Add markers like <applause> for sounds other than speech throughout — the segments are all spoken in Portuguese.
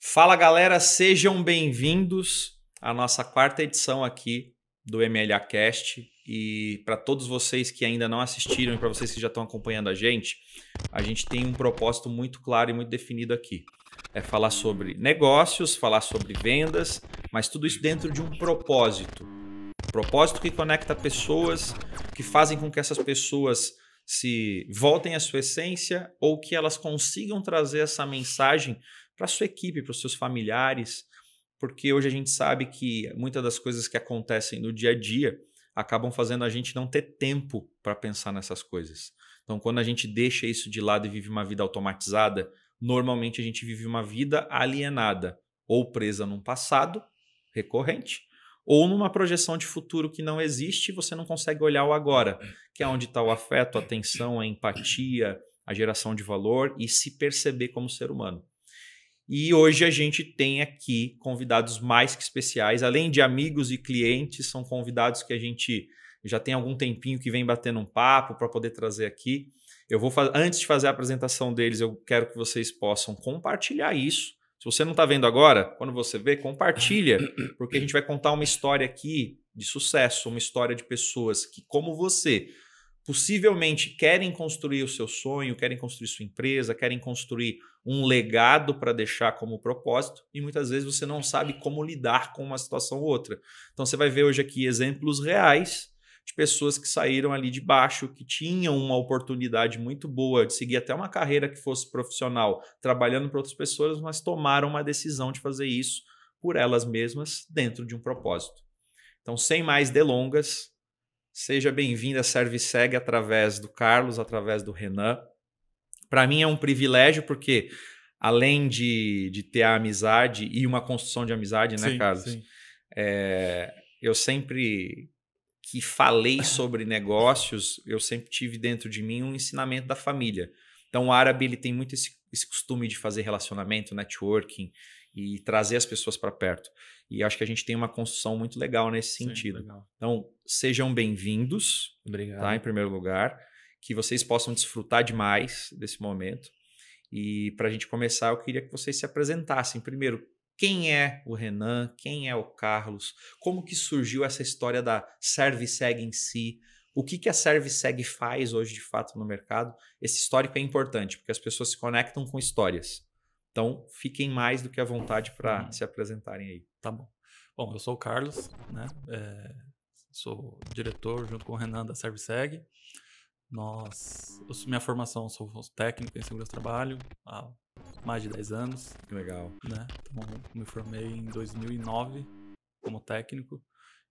Fala galera, sejam bem-vindos à nossa quarta edição aqui do MLA Cast. E para todos vocês que ainda não assistiram e para vocês que já estão acompanhando a gente, a gente tem um propósito muito claro e muito definido aqui. É falar sobre negócios, falar sobre vendas, mas tudo isso dentro de um propósito Propósito que conecta pessoas, que fazem com que essas pessoas se voltem à sua essência ou que elas consigam trazer essa mensagem para sua equipe, para os seus familiares, porque hoje a gente sabe que muitas das coisas que acontecem no dia a dia acabam fazendo a gente não ter tempo para pensar nessas coisas. Então, quando a gente deixa isso de lado e vive uma vida automatizada, normalmente a gente vive uma vida alienada, ou presa num passado recorrente, ou numa projeção de futuro que não existe, você não consegue olhar o agora, é. que é onde está o afeto, a atenção, a empatia, a geração de valor e se perceber como ser humano. E hoje a gente tem aqui convidados mais que especiais, além de amigos e clientes, são convidados que a gente já tem algum tempinho que vem batendo um papo para poder trazer aqui. Eu vou antes de fazer a apresentação deles, eu quero que vocês possam compartilhar isso se você não está vendo agora, quando você vê, compartilha, porque a gente vai contar uma história aqui de sucesso, uma história de pessoas que, como você, possivelmente querem construir o seu sonho, querem construir sua empresa, querem construir um legado para deixar como propósito, e muitas vezes você não sabe como lidar com uma situação ou outra. Então você vai ver hoje aqui exemplos reais de pessoas que saíram ali de baixo, que tinham uma oportunidade muito boa de seguir até uma carreira que fosse profissional, trabalhando para outras pessoas, mas tomaram uma decisão de fazer isso por elas mesmas dentro de um propósito. Então, sem mais delongas, seja bem-vindo e ServiSeg através do Carlos, através do Renan. Para mim é um privilégio, porque além de, de ter a amizade e uma construção de amizade, né, sim, Carlos? Sim. É, eu sempre que falei sobre negócios, eu sempre tive dentro de mim um ensinamento da família. Então, o árabe ele tem muito esse, esse costume de fazer relacionamento, networking e trazer as pessoas para perto. E acho que a gente tem uma construção muito legal nesse sentido. Sim, legal. Então, sejam bem-vindos, tá, em primeiro lugar, que vocês possam desfrutar demais desse momento. E para a gente começar, eu queria que vocês se apresentassem primeiro. Quem é o Renan? Quem é o Carlos? Como que surgiu essa história da ServiSeg em si? O que, que a ServiSeg faz hoje de fato no mercado? Esse histórico é importante, porque as pessoas se conectam com histórias. Então, fiquem mais do que à vontade para uhum. se apresentarem aí. Tá bom. Bom, eu sou o Carlos, né? É, sou diretor junto com o Renan da ServiSeg. Nós, minha formação, sou técnico em segurança do trabalho há mais de 10 anos. Legal. Né? Então, me formei em 2009 como técnico.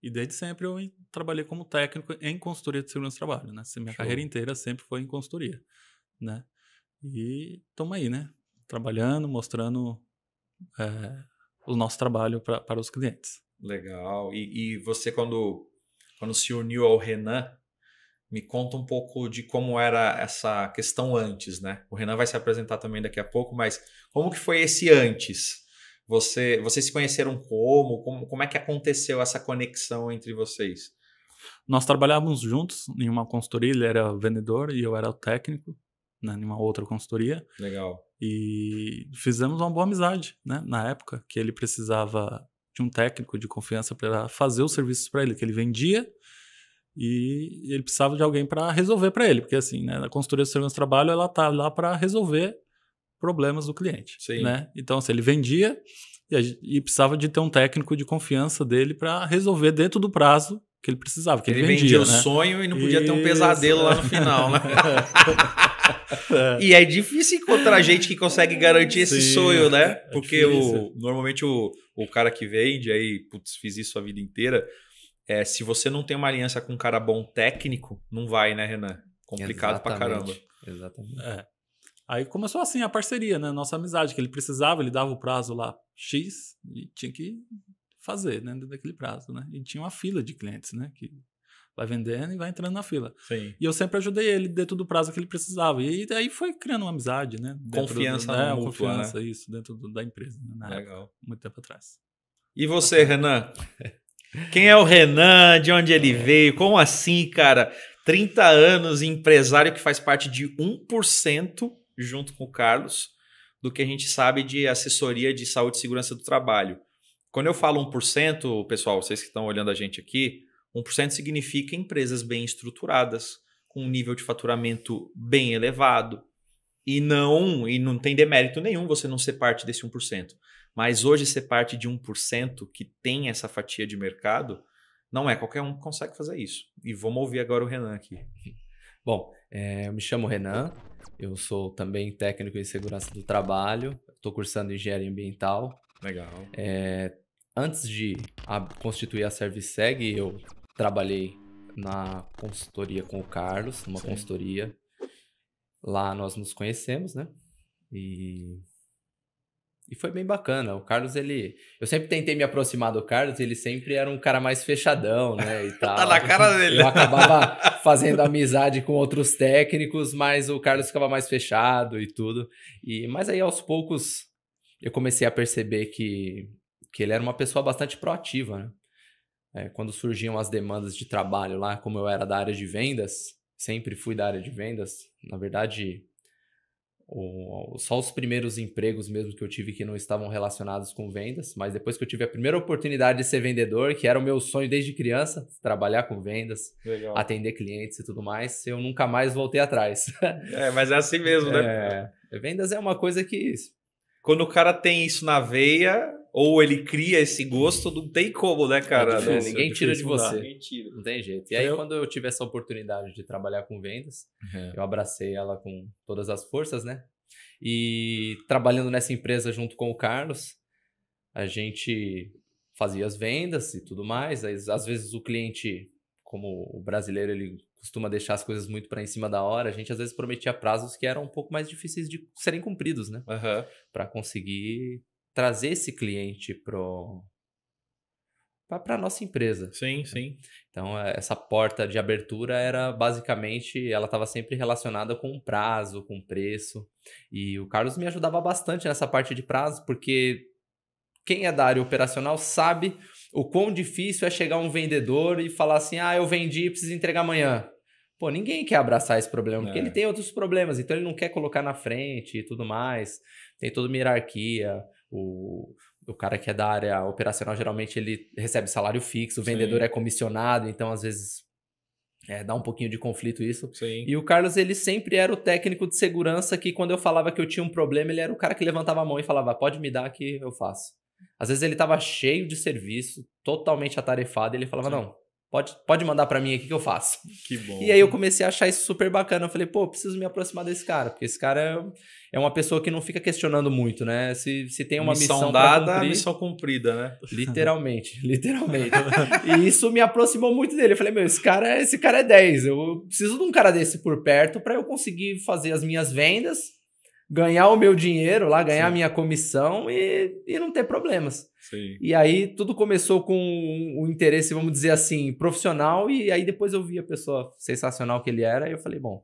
E desde sempre eu trabalhei como técnico em consultoria de segurança do trabalho, né? Minha Show. carreira inteira sempre foi em consultoria, né? E estamos aí, né? Trabalhando, mostrando é, o nosso trabalho pra, para os clientes. Legal. E, e, você, quando, quando se uniu ao Renan, me conta um pouco de como era essa questão antes, né? O Renan vai se apresentar também daqui a pouco, mas como que foi esse antes? Você, vocês se conheceram como? como? Como é que aconteceu essa conexão entre vocês? Nós trabalhávamos juntos em uma consultoria, ele era vendedor e eu era o técnico, né, em uma outra consultoria. Legal. E fizemos uma boa amizade, né? Na época que ele precisava de um técnico de confiança para fazer os serviços para ele, que ele vendia e ele precisava de alguém para resolver para ele, porque assim, né, a consultoria de serviço de trabalho, ela tá lá para resolver problemas do cliente, Sim. né? Então, assim, ele vendia e, e, precisava de ter um técnico de confiança dele para resolver dentro do prazo que ele precisava, que ele, ele vendia, vendia né? o sonho e não podia Isso. ter um pesadelo lá no final, né? <laughs> É. E é difícil encontrar gente que consegue garantir esse Sim, sonho, né? É porque é o, normalmente o, o cara que vende, aí, putz, fiz isso a vida inteira, é, se você não tem uma aliança com um cara bom técnico, não vai, né, Renan? Complicado Exatamente. pra caramba. Exatamente. É. Aí começou assim a parceria, né? Nossa amizade, que ele precisava, ele dava o prazo lá X e tinha que fazer né, dentro daquele prazo, né? E tinha uma fila de clientes, né? Que vai vendendo e vai entrando na fila. Sim. E eu sempre ajudei ele dentro do prazo que ele precisava. E aí foi criando uma amizade, né? Confiança do, né, né? Confiança, né? isso, dentro do, da empresa. Né? Legal. Época, muito tempo atrás. E você, Renan? <laughs> Quem é o Renan? De onde ele é. veio? Como assim, cara? 30 anos, empresário que faz parte de 1% junto com o Carlos, do que a gente sabe de assessoria de saúde e segurança do trabalho. Quando eu falo 1%, pessoal, vocês que estão olhando a gente aqui, 1% significa empresas bem estruturadas, com um nível de faturamento bem elevado. E não, e não tem demérito nenhum você não ser parte desse 1%. Mas hoje ser parte de 1% que tem essa fatia de mercado, não é qualquer um que consegue fazer isso. E vamos ouvir agora o Renan aqui. Bom, é, eu me chamo Renan, eu sou também técnico em segurança do trabalho, estou cursando engenharia ambiental. Legal. É, antes de a, constituir a ServiceSeg, eu trabalhei na consultoria com o Carlos, numa Sim. consultoria. Lá nós nos conhecemos, né? E e foi bem bacana. O Carlos, ele. Eu sempre tentei me aproximar do Carlos, ele sempre era um cara mais fechadão, né? E <laughs> tá tal. tá na cara dele. Eu acabava fazendo amizade com outros técnicos, mas o Carlos ficava mais fechado e tudo. E Mas aí, aos poucos, eu comecei a perceber que, que ele era uma pessoa bastante proativa, né? É, quando surgiam as demandas de trabalho lá, como eu era da área de vendas, sempre fui da área de vendas, na verdade, só os primeiros empregos mesmo que eu tive que não estavam relacionados com vendas, mas depois que eu tive a primeira oportunidade de ser vendedor, que era o meu sonho desde criança, trabalhar com vendas, Legal. atender clientes e tudo mais, eu nunca mais voltei atrás. É, mas é assim mesmo, né? É, vendas é uma coisa que quando o cara tem isso na veia, ou ele cria esse gosto, não tem como, né, é cara? É difícil, ninguém é tira de você. Tira. Não tem jeito. E aí, eu... quando eu tive essa oportunidade de trabalhar com vendas, uhum. eu abracei ela com todas as forças, né? E trabalhando nessa empresa junto com o Carlos, a gente fazia as vendas e tudo mais. às vezes o cliente, como o brasileiro, ele costuma deixar as coisas muito para em cima da hora. A gente às vezes prometia prazos que eram um pouco mais difíceis de serem cumpridos, né? Uhum. Para conseguir trazer esse cliente pro para a nossa empresa. Sim, né? sim. Então, é, essa porta de abertura era basicamente, ela estava sempre relacionada com prazo, com preço. E o Carlos me ajudava bastante nessa parte de prazo, porque quem é da área operacional sabe o quão difícil é chegar um vendedor e falar assim: ah, eu vendi, preciso entregar amanhã. Pô, ninguém quer abraçar esse problema, é. porque ele é. tem outros problemas, então ele não quer colocar na frente e tudo mais. Tem toda uma hierarquia. O, o cara que é da área operacional, geralmente ele recebe salário fixo, o vendedor Sim. é comissionado, então às vezes é, dá um pouquinho de conflito isso. Sim. E o Carlos, ele sempre era o técnico de segurança que quando eu falava que eu tinha um problema, ele era o cara que levantava a mão e falava, pode me dar que eu faço. Às vezes ele estava cheio de serviço, totalmente atarefado, e ele falava, Sim. não, Pode, pode mandar para mim aqui que eu faço. Que bom. E aí eu comecei a achar isso super bacana. Eu falei, pô, preciso me aproximar desse cara, porque esse cara é, é uma pessoa que não fica questionando muito, né? Se, se tem uma missão, missão dada, cumprir, missão cumprida, né? <laughs> <laughs> Literalmente, literalmente. e isso me aproximou muito dele. Eu falei, meu, esse cara, é, esse cara é 10. Eu preciso de um cara desse por perto para eu conseguir fazer as minhas vendas ganhar o meu dinheiro lá, ganhar Sim. a minha comissão e, e não ter problemas. Sim. E aí tudo começou com o um, um interesse, vamos dizer assim, profissional, e aí depois eu vi a pessoa sensacional que ele era, e eu falei, bom,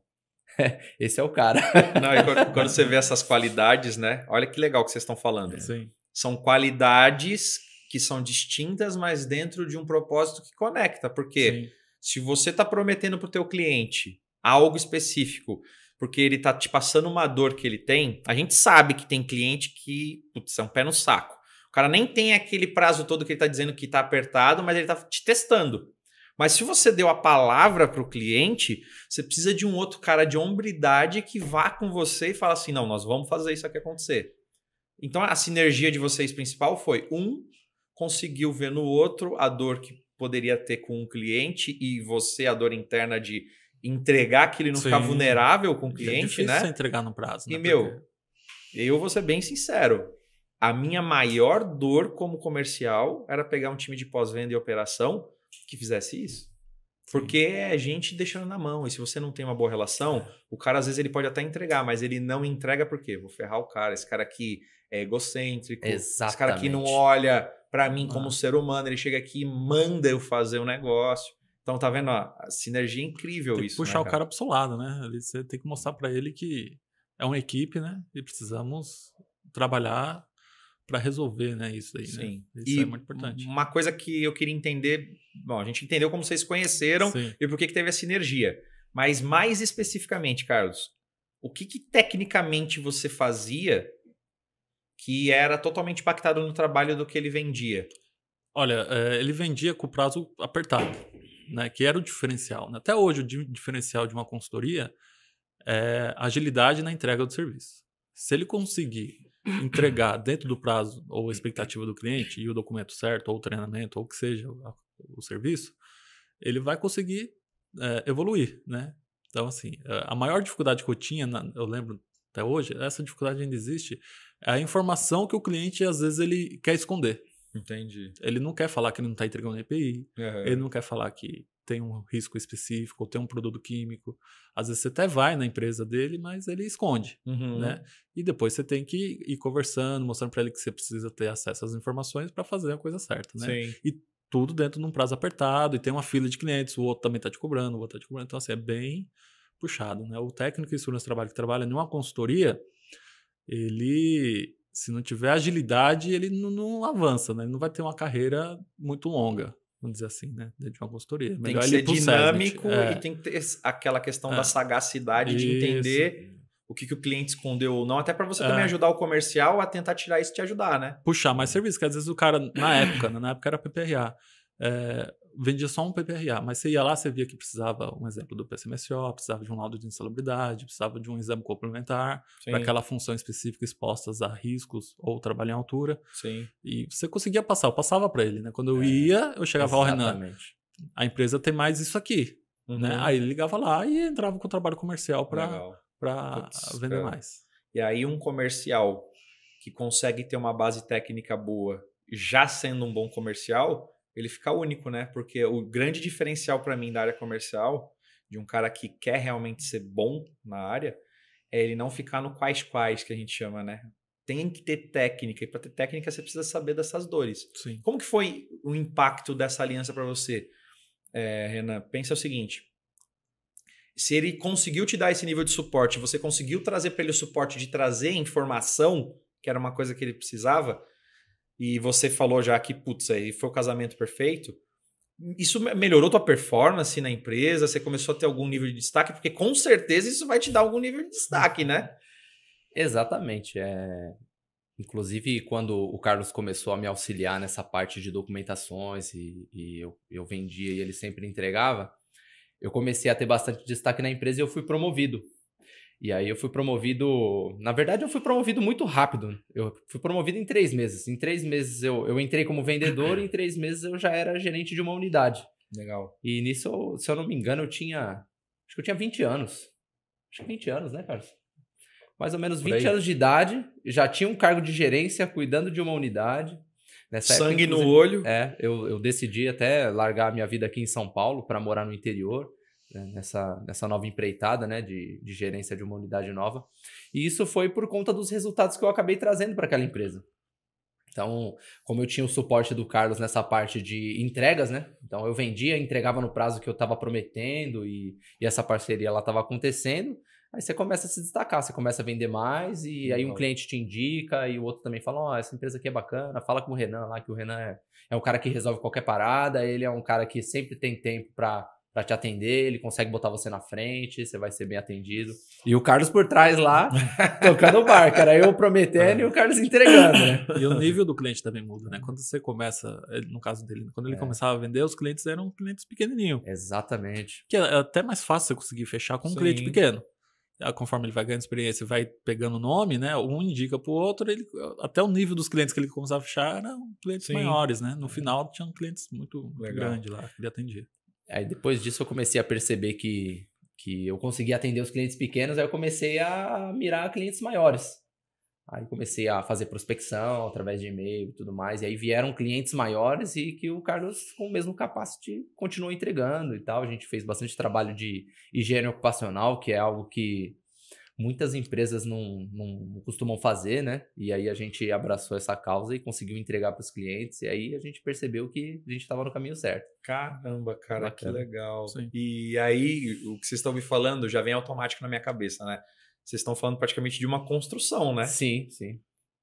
<laughs> esse é o cara. <laughs> Não, quando, quando, você vê essas qualidades, né? Olha que legal que vocês estão falando. Sim. São qualidades que são distintas, mas dentro de um propósito que conecta. Porque Sim. se você está prometendo para o teu cliente algo específico, porque ele tá te passando uma dor que ele tem. A gente sabe que tem cliente que, putz, é um pé no saco. O cara nem tem aquele prazo todo que ele tá dizendo que tá apertado, mas ele tá te testando. Mas se você deu a palavra para o cliente, você precisa de um outro cara de hombridade que vá com você e fala assim: não, nós vamos fazer isso aqui acontecer. Então a sinergia de vocês principal foi um conseguiu ver no outro a dor que poderia ter com um cliente e você a dor interna de entregar que ele não está ficar vulnerável com o é cliente, é né? Você entregar no prazo. E né? meu, eu vou ser bem sincero. A minha maior dor como comercial era pegar um time de pós-venda e operação que fizesse isso. Porque é gente deixando na mão. E se você não tem uma boa relação, o cara às vezes ele pode até entregar, mas ele não entrega por quê? Vou ferrar o cara. Esse cara aqui é egocêntrico. Exatamente. Esse cara aqui não olha para mim como ah. ser humano. Ele chega aqui e manda eu fazer o um negócio. Então, tá vendo a, sinergia é incrível tem que isso. Né, puxar né, cara? o cara pro seu lado, né? Ali você tem que mostrar para ele que é uma equipe, né? E precisamos trabalhar para resolver, né? Isso aí, né? Sim. Né? Isso e é muito importante. Uma coisa que eu queria entender, bom, a gente entendeu como vocês se conheceram Sim. e por que, que teve a sinergia. Mas mais especificamente, Carlos, o que, que tecnicamente você fazia que era totalmente impactado no trabalho do que ele vendia? Olha, eh, ele vendia com o prazo apertado né, que era o diferencial. Né? Até hoje, o diferencial de uma consultoria é agilidade na entrega do serviço. Se ele conseguir entregar dentro do prazo ou expectativa do cliente e o documento certo, ou o treinamento, ou o que seja o, serviço, ele vai conseguir é, evoluir, né? Então, assim, é, a maior dificuldade que eu tinha, na, eu lembro até hoje, essa dificuldade ainda existe, é a informação que o cliente, às vezes, ele quer esconder. Entendi. Ele não quer falar que ele não está entregando EPI, uhum. ele não quer falar que tem um risco específico ou tem um produto químico. Às vezes você até vai na empresa dele, mas ele esconde, uhum. né? E depois você tem que ir conversando, mostrando para ele que você precisa ter acesso às informações para fazer a coisa certa, né? Sim. E tudo dentro de um prazo apertado e tem uma fila de clientes, o outro também está te cobrando, o outro está te cobrando. Então, assim, é bem puxado, né? O técnico de segurança de trabalho, que trabalha numa consultoria, ele se não tiver agilidade, ele não, não, avança, né? Ele não vai ter uma carreira muito longa, vamos dizer assim, né? De uma consultoria. É melhor tem que ser dinâmico é. e tem que ter aquela questão é. da sagacidade Isso. de entender o que, que o cliente escondeu ou não, até para você é. também ajudar o comercial a tentar tirar isso e te ajudar, né? Puxar mais serviço, que às vezes o cara, na época, né? na época era PPRA, é, vendia só um PPRA, mas você ia lá, você via que precisava, um exemplo do PCMSO, precisava de um laudo de insalubridade, precisava de um exame complementar para aquela função específica exposta a riscos ou trabalho em altura. Sim. E você conseguia passar, eu passava para ele, né? Quando eu é, ia, eu chegava ao Renan. A empresa tem mais isso aqui, né? uhum. né? Aí ele ligava lá e entrava com o trabalho comercial para para vender cara. mais. E aí um comercial que consegue ter uma base técnica boa, já sendo um bom comercial, ele fica único, né? Porque o grande diferencial para mim da área comercial, de um cara que quer realmente ser bom na área, é ele não ficar no quais-quais que a gente chama, né? Tem que ter técnica, e para ter técnica você precisa saber dessas dores. Sim. Como que foi o impacto dessa aliança para você, é, Renan? Pensa o seguinte, se ele conseguiu te dar esse nível de suporte, você conseguiu trazer para ele o suporte de trazer informação, que era uma coisa que ele precisava, e você falou já que, putz, aí foi o casamento perfeito. Isso melhorou tua performance na empresa? Você começou a ter algum nível de destaque? Porque com certeza isso vai te dar algum nível de destaque, né? <laughs> Exatamente. É... Inclusive, quando o Carlos começou a me auxiliar nessa parte de documentações e, e eu, eu vendia e ele sempre entregava, eu comecei a ter bastante destaque na empresa e eu fui promovido e aí eu fui promovido. Na verdade, eu fui promovido muito rápido. Eu fui promovido em três meses. Em três meses eu, eu entrei como vendedor, e em três meses eu já era gerente de uma unidade. Legal. E nisso, se eu não me engano, eu tinha. Acho que eu tinha 20 anos. Acho que 20 anos, né, Carlos? Mais ou menos 20 anos de idade. Já tinha um cargo de gerência cuidando de uma unidade. Nessa Sangue época, no olho. É, eu, eu decidi até largar a minha vida aqui em São Paulo para morar no interior. Né, nessa, nessa nova empreitada né, de, de gerência de uma unidade nova. E isso foi por conta dos resultados que eu acabei trazendo para aquela empresa. Então, como eu tinha o suporte do Carlos nessa parte de entregas, né? Então eu vendia, entregava no prazo que eu estava prometendo e, e, essa parceria ela estava acontecendo. Aí você começa a se destacar, você começa a vender mais e aí um cliente te indica e o outro também fala, ó, oh, essa empresa aqui é bacana, fala com o Renan lá que o Renan é, é um cara que resolve qualquer parada, ele é um cara que sempre tem tempo para para te atender, ele consegue botar você na frente, você vai ser bem atendido. E o Carlos por trás lá, <laughs> tocando o barco, era Eu prometendo é. e o Carlos entregando, né? E o nível do cliente também muda, né? Quando você começa, eh, no caso dele, quando ele é. começava a vender, os clientes eram clientes pequenininhos. Exatamente. Que é até mais fácil você conseguir fechar com um cliente pequeno. Ah, conforme ele vai ganhando experiência, vai pegando nome, né? Um indica pro outro, ele, até o nível dos clientes que ele começava a fechar eram clientes Sim. maiores, né? No é. final, tinham clientes muito Legal. grandes lá que ele atendia. Aí depois disso eu comecei a perceber que, que eu conseguia atender os clientes pequenos, aí eu comecei a mirar clientes maiores. Aí comecei a fazer prospecção através de e-mail e tudo mais. E aí vieram clientes maiores e que o Carlos, com o mesmo capacete, continuou entregando e tal. A gente fez bastante trabalho de higiene ocupacional, que é algo que muitas empresas não, não costumam fazer, né? E aí a gente abraçou essa causa e conseguiu entregar para os clientes, e aí a gente percebeu que a gente estava no caminho certo. Caramba, cara, Bacana. que legal. Sim. E aí, o que vocês estão me falando já vem automático na minha cabeça, né? Vocês estão falando praticamente de uma construção, né? Sim, sim.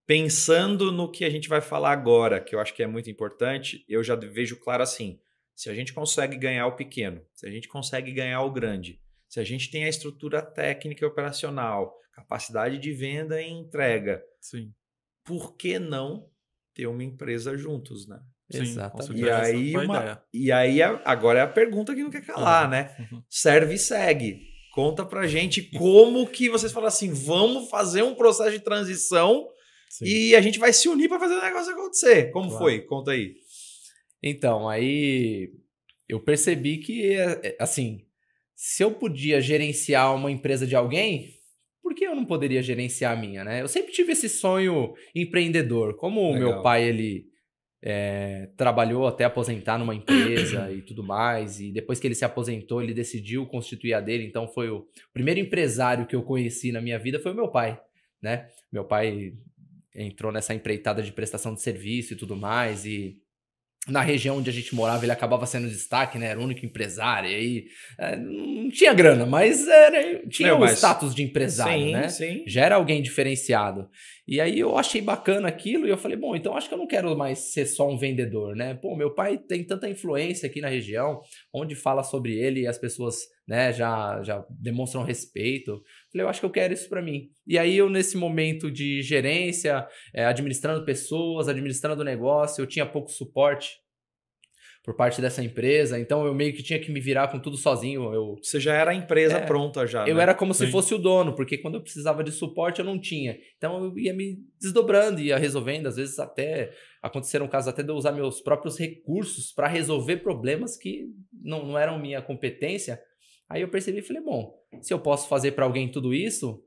Pensando no que a gente vai falar agora, que eu acho que é muito importante, eu já vejo claro assim: se a gente consegue ganhar o pequeno, se a gente consegue ganhar o grande, se a gente tem a estrutura técnica e operacional, capacidade de venda e entrega, Sim. por que não ter uma empresa juntos, né? Exatamente. É e aí, uma, e aí agora é a pergunta que não quer calar, uhum. né? Uhum. Serve e segue. Conta pra gente como que vocês falam assim, vamos fazer um processo de transição Sim. e a gente vai se unir para fazer o negócio acontecer. Como claro. foi? Conta aí. Então, aí eu percebi que, é, é, assim, se eu podia gerenciar uma empresa de alguém, por que eu não poderia gerenciar a minha, né? Eu sempre tive esse sonho empreendedor. Como o meu pai, ele é, trabalhou até aposentar numa empresa <coughs> e tudo mais, e depois que ele se aposentou, ele decidiu constituir a dele. Então, foi o primeiro empresário que eu conheci na minha vida foi o meu pai, né? Meu pai entrou nessa empreitada de prestação de serviço e tudo mais, e na região onde a gente morava, ele acabava sendo destaque, né? Era o único empresário. E aí, é, não tinha grana, mas era, tinha o um status de empresário, sim, né? Sim. Já era alguém diferenciado. E aí eu achei bacana aquilo e eu falei, bom, então acho que eu não quero mais ser só um vendedor, né? Pô, meu pai tem tanta influência aqui na região, onde fala sobre ele e as pessoas né, já, já demonstram respeito. Falei, eu acho que eu quero isso para mim. E aí eu, nesse momento de gerência, é, administrando pessoas, administrando negócio, eu tinha pouco suporte por parte dessa empresa, então eu meio que tinha que me virar com tudo sozinho. Eu, Você já era a empresa é, pronta já. Eu né? era como Sim. se fosse o dono, porque quando eu precisava de suporte eu não tinha. Então eu ia me desdobrando, ia resolvendo, às vezes até aconteceram casos até de eu usar meus próprios recursos para resolver problemas que não, não eram minha competência, Aí eu percebi e falei, bom, se eu posso fazer para alguém tudo isso,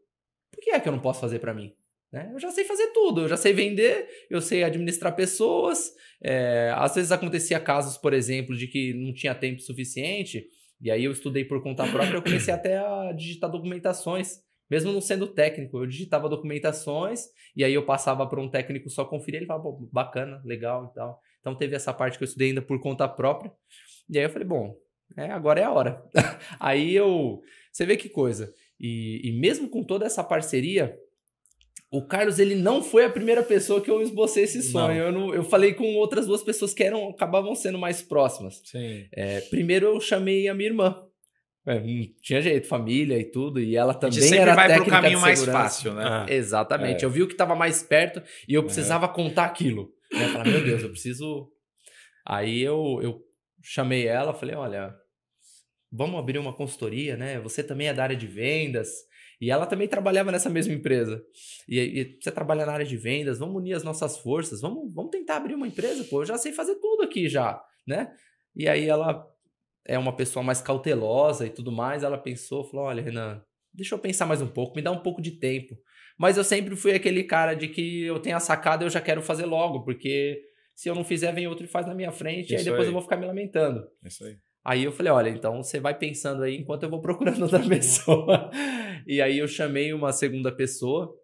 por que é que eu não posso fazer para mim? Né? Eu já sei fazer tudo, eu já sei vender, eu sei administrar pessoas. É, às vezes acontecia casos, por exemplo, de que não tinha tempo suficiente, e aí eu estudei por conta própria, eu comecei até a digitar documentações. Mesmo não sendo técnico, eu digitava documentações e aí eu passava para um técnico só conferir, ele falava, bacana, legal e tal. Então teve essa parte que eu estudei ainda por conta própria. E aí eu falei, bom, é, agora é a hora. <laughs> Aí eu. Você vê que coisa. E, e, mesmo com toda essa parceria, o Carlos ele não foi a primeira pessoa que eu esbocei esse sonho. Não. Eu, não, eu falei com outras duas pessoas que eram, acabavam sendo mais próximas. É, primeiro eu chamei a minha irmã. É, hum, tinha jeito, família e tudo, e ela também a gente era vai pro caminho mais fácil, né? Ah, Exatamente. É. Eu vi o que estava mais perto e eu precisava contar aquilo. Eu falei, ah, meu Deus, eu preciso. Aí eu, eu chamei ela, falei, olha, vamos abrir uma consultoria, né? Você também é da área de vendas. E ela também trabalhava nessa mesma empresa. E, e você trabalha na área de vendas, vamos unir as nossas forças, vamos, vamos tentar abrir uma empresa, pô, eu já sei fazer tudo aqui já, né? E aí ela é uma pessoa mais cautelosa e tudo mais, ela pensou, falou, olha, Renan, deixa eu pensar mais um pouco, me dá um pouco de tempo. Mas eu sempre fui aquele cara de que eu tenho a sacada, eu já quero fazer logo, porque se eu não fizer, vem outro e faz na minha frente, Isso e aí depois aí. eu vou ficar me lamentando. Isso aí. Aí eu falei, olha, então você vai pensando aí enquanto eu vou procurando outra uhum. pessoa. <laughs> e aí eu chamei uma segunda pessoa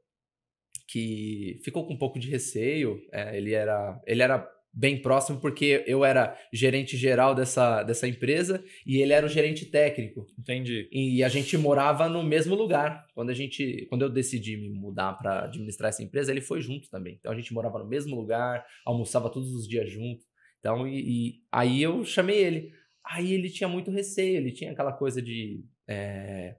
que ficou com um pouco de receio. É, ele era, ele era bem próximo porque eu era gerente geral dessa, dessa empresa e ele era o gerente técnico. Entendi. E a gente morava no mesmo lugar. Quando a gente, quando eu decidi me mudar para administrar essa empresa, ele foi junto também. Então a gente morava no mesmo lugar, almoçava todos os dias junto. Então e, e aí eu chamei ele. Aí ele tinha muito receio, ele tinha aquela coisa de é,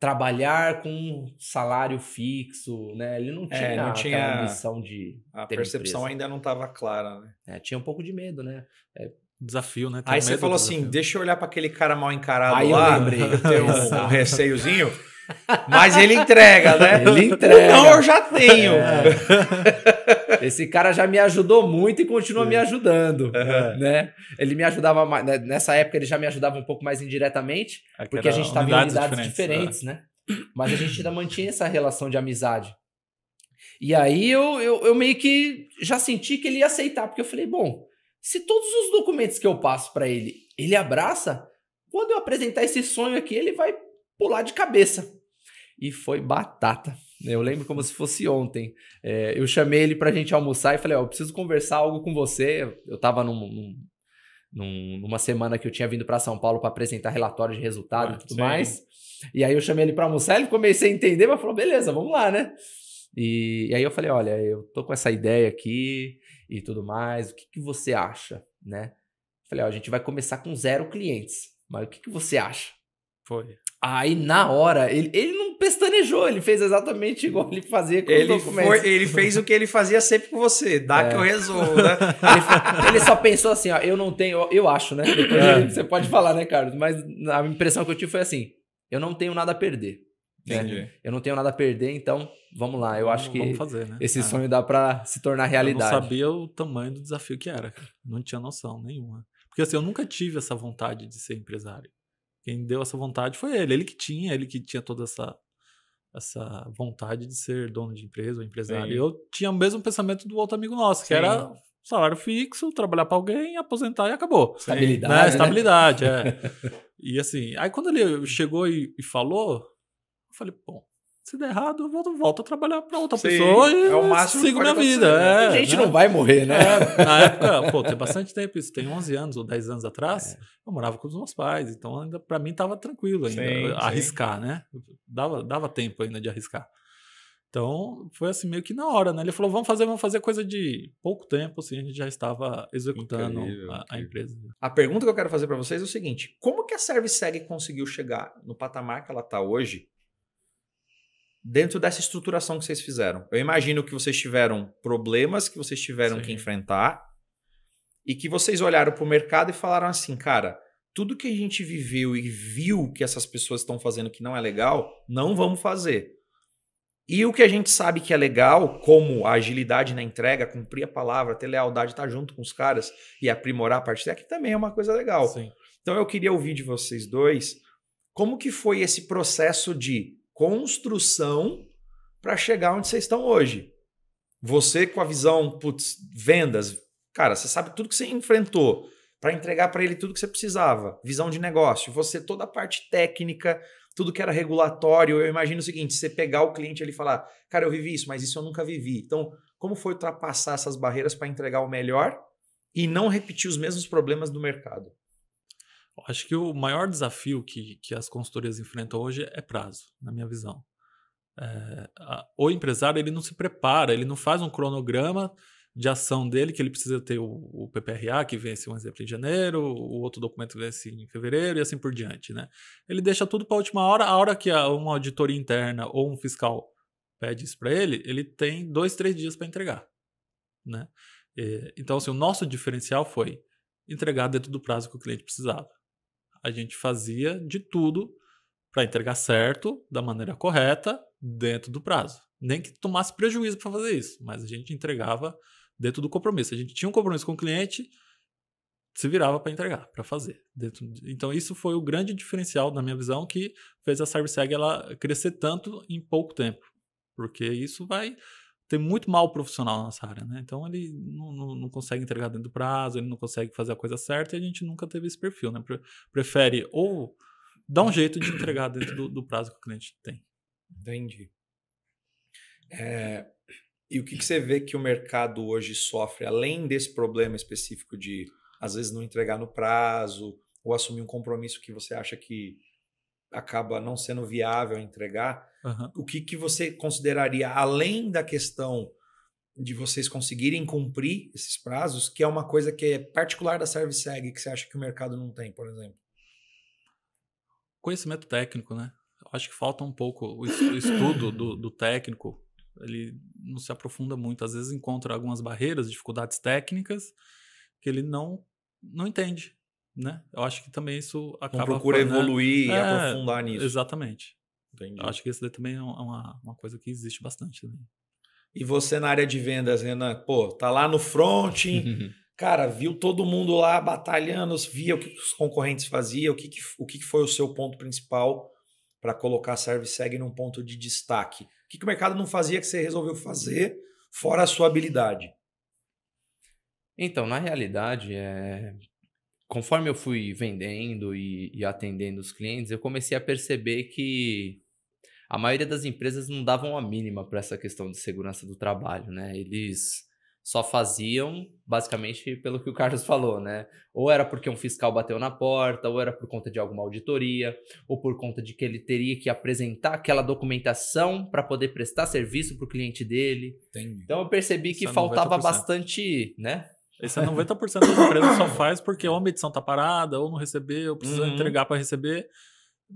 trabalhar com um salário fixo, né? Ele não é, tinha, é, não tinha aquela ambição de. A percepção empresa. ainda não estava clara, né? É, tinha um pouco de medo, né? É. desafio, né? Tem aí você falou assim: deixa eu olhar para aquele cara mal encarado aí lá, eu tenho um, um <laughs> receiozinho. Mas ele entrega, né? Ele entrega. Não, eu já tenho. É. <laughs> Esse cara já me ajudou muito e continua Sim. me ajudando, uhum. né? Ele me ajudava mais, né, nessa época ele já me ajudava um pouco mais indiretamente, Aquela porque a gente estava em unidades diferentes, diferentes é. né? Mas a gente ainda mantinha essa relação de amizade. E aí eu, eu, eu meio que já senti que ele ia aceitar, porque eu falei, bom, se todos os documentos que eu passo para ele, ele abraça, quando eu apresentar esse sonho aqui, ele vai pular de cabeça. E foi batata. Eu lembro como se fosse ontem. É, eu chamei ele para a gente almoçar e falei: Ó, oh, eu preciso conversar algo com você. Eu estava num, num, numa semana que eu tinha vindo para São Paulo para apresentar relatório de resultado ah, e tudo sim. mais. E aí eu chamei ele para almoçar, ele comecei a entender, mas falou: beleza, vamos lá, né? E, e, aí eu falei: olha, eu tô com essa ideia aqui e tudo mais, o que, que você acha, né? Falei: ó, a gente vai começar com zero clientes, mas o que, que você acha? Foi. Aí, na hora, ele, ele não pestanejou, ele fez exatamente igual ele fazia com ele os Foi, ele fez o que ele fazia sempre com você, dá é. que eu resolvo, né? <laughs> ele, ele, só pensou assim, ó, eu não tenho, eu acho, né? é. você pode falar, né, Carlos? Mas a impressão que eu tive foi assim, eu não tenho nada a perder. Entendi. Né? Eu não tenho nada a perder, então vamos lá. Eu acho que fazer, né? esse ah, sonho dá para se tornar realidade. Eu não sabia o tamanho do desafio que era, não tinha noção nenhuma. Porque assim, eu nunca tive essa vontade de ser empresário. Quem deu essa vontade foi ele. Ele que tinha, ele que tinha toda essa, essa vontade de ser dono de empresa ou empresário. Sim. Eu tinha o mesmo pensamento do outro amigo nosso, que Sim. era salário fixo, trabalhar para alguém, aposentar e acabou. Estabilidade. Né? né? Estabilidade, é. <laughs> e assim, aí quando ele chegou e, e falou, eu falei, bom, se der errado, eu volto, volto a trabalhar para outra Sim, pessoa e é o máximo sigo minha vida. É, a gente né? não vai morrer, né? É, na época, pô, tem bastante tempo isso. Tem 11 anos ou 10 anos atrás, é. eu morava com os meus pais. Então, ainda para mim, estava tranquilo ainda. Sim, arriscar, sim. né? Dava, dava tempo ainda de arriscar. Então, foi assim, meio que na hora, né? Ele falou, vamos fazer, vamos fazer coisa de pouco tempo, assim, a gente já estava executando incrível, a, incrível. a, empresa. A pergunta que eu quero fazer para vocês é o seguinte, como que a ServiceSeg conseguiu chegar no patamar que ela está hoje, dentro dessa estruturação que vocês fizeram. Eu imagino que vocês tiveram problemas que vocês tiveram Sim. que enfrentar e que vocês olharam para o mercado e falaram assim, cara, tudo que a gente viveu e viu que essas pessoas estão fazendo que não é legal, não vamos fazer. E o que a gente sabe que é legal, como a agilidade na entrega, cumprir a palavra, ter lealdade, estar tá junto com os caras e aprimorar a parte técnica, também é uma coisa legal. Sim. Então eu queria ouvir de vocês dois como que foi esse processo de construção para chegar onde vocês estão hoje. Você com a visão, putz, vendas, cara, você sabe tudo que você enfrentou para entregar para ele tudo que você precisava, visão de negócio, você toda a parte técnica, tudo que era regulatório. Eu imagino o seguinte, você pegar o cliente e ele falar: "Cara, eu vivi isso, mas isso eu nunca vivi". Então, como foi ultrapassar essas barreiras para entregar o melhor e não repetir os mesmos problemas do mercado? acho que o maior desafio que, que as consultorias enfrentam hoje é prazo, na minha visão. É, a, o empresário ele não se prepara, ele não faz um cronograma de ação dele, que ele precisa ter o, o, PPRA, que vence, um exemplo, em janeiro, o outro documento vence em fevereiro e assim por diante. Né? Ele deixa tudo para a última hora, a hora que a, uma auditoria interna ou um fiscal pede isso para ele, ele tem dois, três dias para entregar. Né? E, é, então, assim, o nosso diferencial foi entregar dentro do prazo que o cliente precisava a gente fazia de tudo para entregar certo, da maneira correta, dentro do prazo. Nem que tomasse prejuízo para fazer isso, mas a gente entregava dentro do compromisso. A gente tinha um compromisso com o cliente, se virava para entregar, para fazer. Dentro de... Então, isso foi o grande diferencial, na minha visão, que fez a ServiceEg ela crescer tanto em pouco tempo. Porque isso vai tem muito mal profissional na nossa área, né? Então ele não, não, não, consegue entregar dentro do prazo, ele não consegue fazer a coisa certa e a gente nunca teve esse perfil, né? Prefere ou dar um jeito de entregar dentro do, do prazo que o cliente tem. Entendi. É, e o que, que, você vê que o mercado hoje sofre, além desse problema específico de, às vezes, não entregar no prazo ou assumir um compromisso que você acha que acaba não sendo viável entregar, uhum. o que, que você consideraria, além da questão de vocês conseguirem cumprir esses prazos, que é uma coisa que é particular da ServiceEg, que você acha que o mercado não tem, por exemplo? Conhecimento técnico, né? acho que falta um pouco o estudo do, do técnico, ele não se aprofunda muito. Às vezes encontra algumas barreiras, dificuldades técnicas que ele não, não entende né? Eu acho que também isso acaba. Não procura evoluir e é, aprofundar nisso. Exatamente. Entendi. Eu acho que isso daí também é, é uma, uma coisa que existe bastante E você na área de vendas, Renan, pô, tá lá no front, <laughs> cara, viu todo mundo lá batalhando, via o que os concorrentes faziam, o que, que o que, que foi o seu ponto principal para colocar a ServiceSeg num ponto de destaque? O que, que o mercado não fazia que você resolveu fazer, fora a sua habilidade? Então, na realidade, é, conforme eu fui vendendo e, e, atendendo os clientes, eu comecei a perceber que a maioria das empresas não davam a mínima para essa questão de segurança do trabalho, né? Eles só faziam basicamente pelo que o Carlos <laughs> falou, né? Ou era porque um fiscal bateu na porta, ou era por conta de alguma auditoria, ou por conta de que ele teria que apresentar aquela documentação para poder prestar serviço para o cliente dele. Entendi. Então eu percebi que Só é faltava 90%. bastante, né? Esse é 90% das empresas só faz porque ou a medição tá parada, ou não recebeu, precisa uhum. entregar para receber.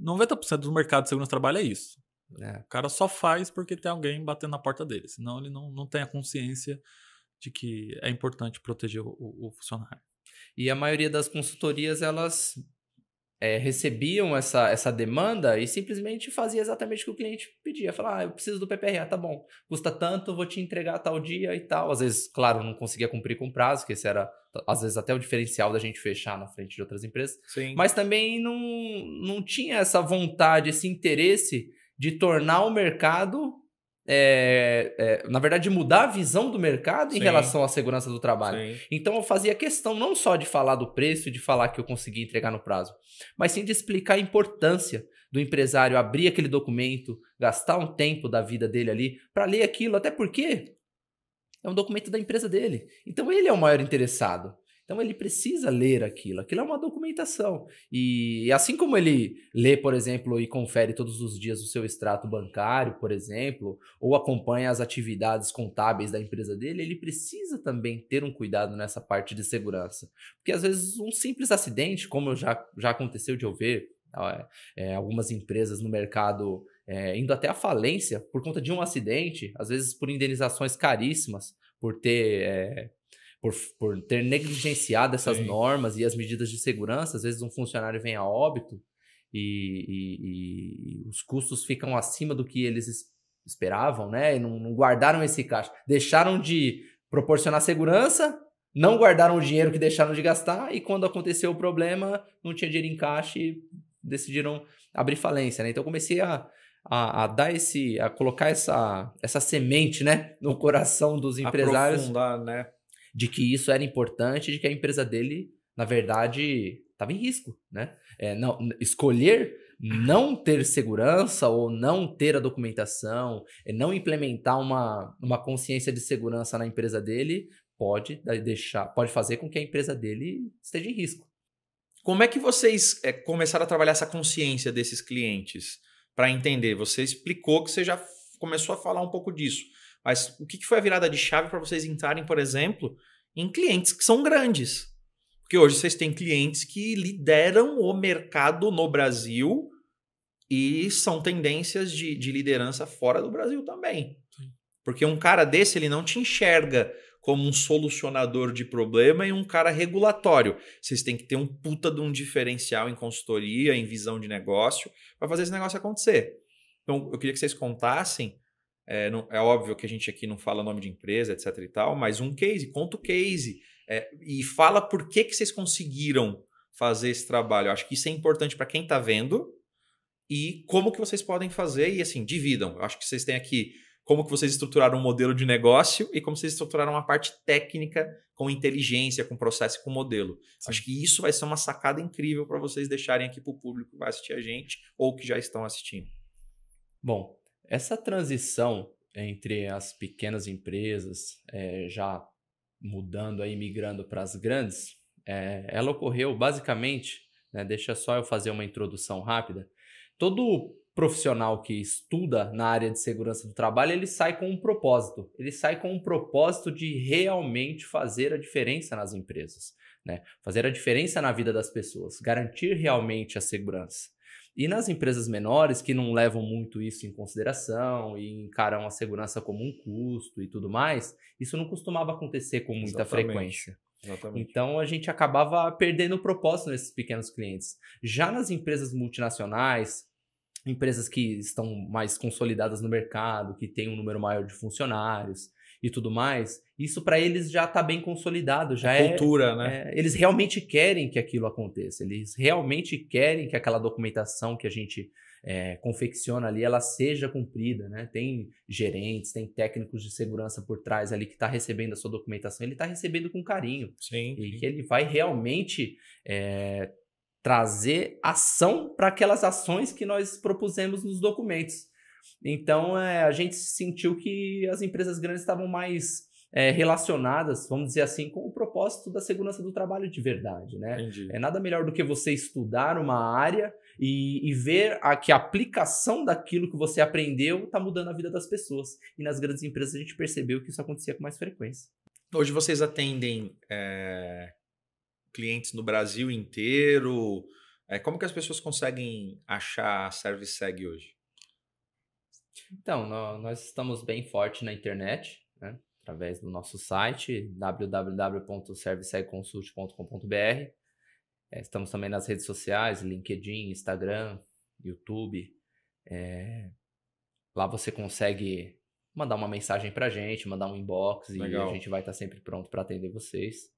90% do mercado de segurança de trabalho é isso. É. O cara só faz porque tem alguém batendo na porta dele, senão ele não, não tem a consciência de que é importante proteger o, o, o funcionário. E a maioria das consultorias, elas é, recebiam essa, essa demanda e simplesmente fazia exatamente o que o cliente pedia. falava ah, eu preciso do PPRA, tá bom, custa tanto, vou te entregar tal dia e tal. Às vezes, claro, não conseguia cumprir com o prazo, que esse era, às vezes, até o diferencial da gente fechar na frente de outras empresas. Sim. Mas também não, não tinha essa vontade, esse interesse de tornar o mercado é, é, na verdade, mudar a visão do mercado Sim. em relação à segurança do trabalho. Sim. Então, eu fazia questão não só de falar do preço, de falar que eu conseguia entregar no prazo, mas sim de explicar a importância do empresário abrir aquele documento, gastar um tempo da vida dele ali para ler aquilo, até porque é um documento da empresa dele. Então, ele é o maior interessado. Então ele precisa ler aquilo. Aquilo é uma documentação. E assim como ele lê, por exemplo, e confere todos os dias o seu extrato bancário, por exemplo, ou acompanha as atividades contábeis da empresa dele, ele precisa também ter um cuidado nessa parte de segurança. Porque às vezes um simples acidente, como já, já aconteceu de eu ver é, é, algumas empresas no mercado é, indo até a falência por conta de um acidente, às vezes por indenizações caríssimas, por ter. É, por, por ter negligenciado essas Sim. normas e as medidas de segurança, às vezes um funcionário vem a óbito e, e, e os custos ficam acima do que eles esperavam, né? E não, não guardaram esse caixa. Deixaram de proporcionar segurança, não guardaram o dinheiro que deixaram de gastar e quando aconteceu o problema, não tinha dinheiro em caixa e decidiram abrir falência, né? Então eu comecei a, a, a, dar esse, a colocar essa, essa semente, né, no coração dos empresários. Aprofundar, né? de que isso era importante, de que a empresa dele, na verdade, estava em risco, né? É, não, escolher não ter segurança ou não ter a documentação, é, não implementar uma, uma consciência de segurança na empresa dele, pode deixar, pode fazer com que a empresa dele esteja em risco. Como é que vocês é, começaram a trabalhar essa consciência desses clientes para entender? Você explicou que você já começou a falar um pouco disso, mas o que, foi a virada de chave para vocês entrarem, por exemplo, em clientes que são grandes? Porque hoje vocês têm clientes que lideram o mercado no Brasil e são tendências de, de liderança fora do Brasil também. Sim. Porque um cara desse, ele não te enxerga como um solucionador de problema e um cara regulatório. Vocês têm que ter um puta de um diferencial em consultoria, em visão de negócio, para fazer esse negócio acontecer. Então, eu queria que vocês contassem é, não, é, óbvio que a gente aqui não fala nome de empresa, etc e tal, mas um case, conta o case é, e fala por que, que vocês conseguiram fazer esse trabalho. Eu acho que isso é importante para quem está vendo e como que vocês podem fazer e assim, dividam. Eu acho que vocês têm aqui como que vocês estruturaram um modelo de negócio e como vocês estruturaram uma parte técnica com inteligência, com processo e com modelo. Sim. Acho que isso vai ser uma sacada incrível para vocês deixarem aqui para o público que vai assistir a gente ou que já estão assistindo. Bom, essa transição entre as pequenas empresas, é, já mudando aí, migrando para as grandes, é, ela ocorreu basicamente, né, deixa só eu fazer uma introdução rápida. Todo profissional que estuda na área de segurança do trabalho, ele sai com um propósito. Ele sai com um propósito de realmente fazer a diferença nas empresas, né? Fazer a diferença na vida das pessoas, garantir realmente a segurança. E nas empresas menores, que não levam muito isso em consideração e encaram a segurança como um custo e tudo mais, isso não costumava acontecer com muita Exatamente. frequência. Exatamente. Então a gente acabava perdendo o propósito nesses pequenos clientes. Já nas empresas multinacionais, empresas que estão mais consolidadas no mercado, que têm um número maior de funcionários, e tudo mais, isso para eles já está bem consolidado, já é cultura, né? É, eles realmente querem que aquilo aconteça, eles realmente querem que aquela documentação que a gente é, confecciona ali, ela seja cumprida, né? Tem gerentes, tem técnicos de segurança por trás ali que está recebendo a sua documentação, ele está recebendo com carinho. Sim, e sim. que ele vai realmente é, trazer ação para aquelas ações que nós propusemos nos documentos. Então, é, a gente sentiu que as empresas grandes estavam mais é, relacionadas, vamos dizer assim, com o propósito da segurança do trabalho de verdade, né? É nada melhor do que você estudar uma área e, e ver a, que a aplicação daquilo que você aprendeu está mudando a vida das pessoas. E nas grandes empresas a gente percebeu que isso acontecia com mais frequência. Hoje vocês atendem é, clientes no Brasil inteiro. É, como que as pessoas conseguem achar a ServiceSeg hoje? Então, nós estamos bem forte na internet, né? através do nosso site www.servicegconsult.com.br. É, estamos também nas redes sociais, LinkedIn, Instagram, YouTube. É... Lá você consegue mandar uma mensagem para a gente, mandar um inbox Legal. e a gente vai estar tá sempre pronto para atender vocês.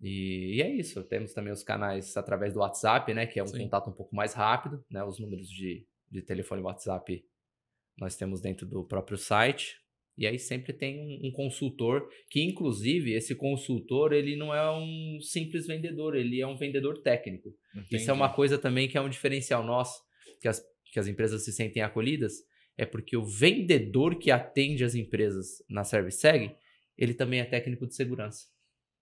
E, e, é isso. Temos também os canais através do WhatsApp, né? Que é um Sim. contato um pouco mais rápido, né? Os números de, de telefone WhatsApp nós temos dentro do próprio site. E aí sempre tem um, um, consultor, que inclusive esse consultor, ele não é um simples vendedor, ele é um vendedor técnico. Entendi. Isso é uma coisa também que é um diferencial nosso, que as, que as empresas se sentem acolhidas, é porque o vendedor que atende as empresas na ServiceSeg, ele também é técnico de segurança.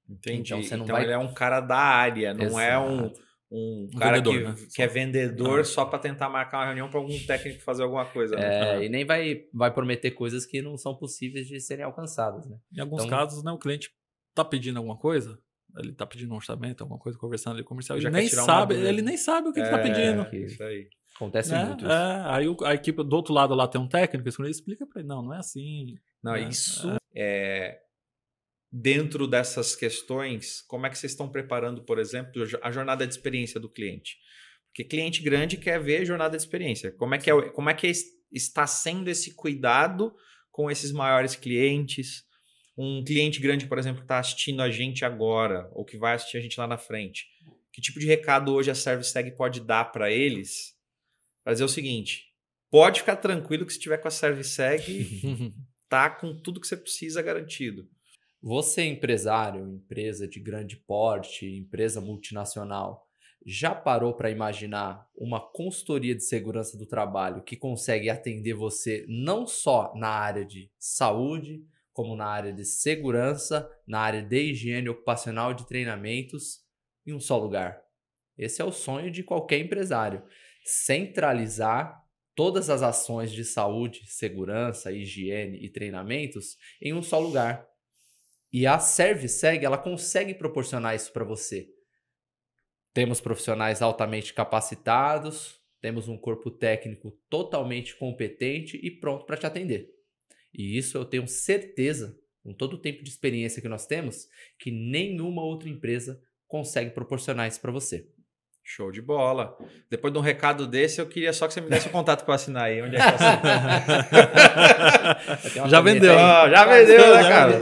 Entendi. Então, você não então vai... ele é um cara da área, não Exato. é um um cara vendedor, que, né? que, é vendedor ah. só para tentar marcar uma reunião para algum técnico fazer alguma coisa. Né? É, E nem vai, vai prometer coisas que não são possíveis de serem alcançadas. Né? Em alguns então, casos, né, o cliente está pedindo alguma coisa, ele está pedindo um orçamento, alguma coisa, conversando ali com o comercial, ele nem, sabe, ele nem sabe o que tá é, está pedindo. Que, é isso aí. Acontece né? muito. É, isso. É, aí o, a equipe do outro lado lá tem um técnico, ele explica para ele, não, não é assim. Não, né? isso é, é dentro dessas questões, como é que vocês estão preparando, por exemplo, a jornada de experiência do cliente? Porque cliente grande quer ver a jornada de experiência. Como é que, é, como é que é está sendo esse cuidado com esses maiores clientes? Um cliente grande, por exemplo, que está assistindo a gente agora, ou que vai assistir a gente lá na frente. Que tipo de recado hoje a Service Tag pode dar para eles? Para dizer o seguinte: pode ficar tranquilo que se tiver com a Service Tag, <laughs> tá com tudo que você precisa garantido. Você, empresário, empresa de grande porte, empresa multinacional, já parou para imaginar uma consultoria de segurança do trabalho que consegue atender você não só na área de saúde, como na área de segurança, na área de higiene ocupacional de treinamentos, em um só lugar? Esse é o sonho de qualquer empresário: centralizar todas as ações de saúde, segurança, higiene e treinamentos em um só lugar. E a ServiceSeg, ela consegue proporcionar isso para você. Temos profissionais altamente capacitados, temos um corpo técnico totalmente competente e pronto para te atender. E isso eu tenho certeza, com todo o tempo de experiência que nós temos, que nenhuma outra empresa consegue proporcionar isso para você. Show de bola. Depois de um recado desse, eu queria só que você me desse o contato para assinar aí. Onde é que <laughs> já vendeu. Oh, já vendeu, né, cara?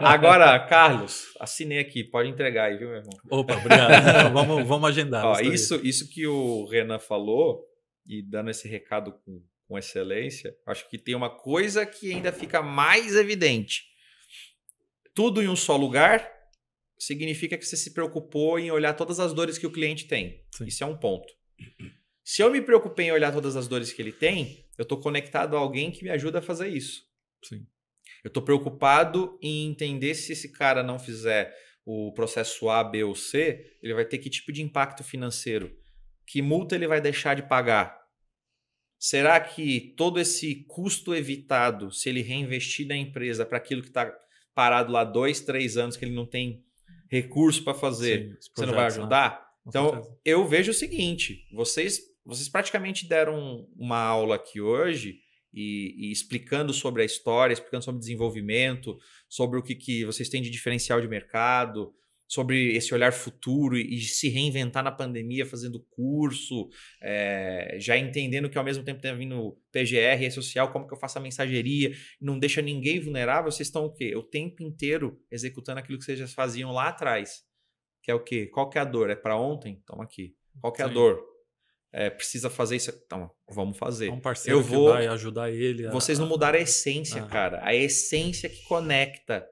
Oh, agora, Carlos, assinei aqui. Pode entregar aí, viu, meu irmão? Opa, obrigado. vamos, vamos agendar. isso, isso que o Renan falou, e dando esse recado com, com excelência, acho que tem uma coisa que ainda fica mais evidente. Tudo em um só lugar significa que você se preocupou em olhar todas as dores que o cliente tem. Sim. Isso é um ponto. Se eu me preocupei em olhar todas as dores que ele tem, eu estou conectado a alguém que me ajuda a fazer isso. Sim. Eu estou preocupado em entender se esse cara não fizer o processo A, B ou C, ele vai ter que tipo de impacto financeiro? Que multa ele vai deixar de pagar? Será que todo esse custo evitado, se ele reinvestir na empresa para aquilo que está parado lá dois, três anos, que ele não tem recurso para fazer, Sim, você não vai né? ajudar? Né? Então, certeza. eu vejo o seguinte: vocês, vocês praticamente deram uma aula aqui hoje e, e, explicando sobre a história, explicando sobre desenvolvimento, sobre o que, que vocês têm de diferencial de mercado, sobre esse olhar futuro e se reinventar na pandemia, fazendo curso, é, já entendendo que ao mesmo tempo tem tá vindo PGR, rede social, como que eu faço a mensageria, não deixa ninguém vulnerável, vocês estão o quê? O tempo inteiro executando aquilo que vocês já faziam lá atrás, que é o quê? Qual que é a dor? É para ontem? Toma aqui. Qual que é a dor? É, precisa fazer isso. Então, vamos fazer. É um parceiro eu vou, que vai ajudar ele. A... Vocês não mudaram a essência, ah. cara. A essência que conecta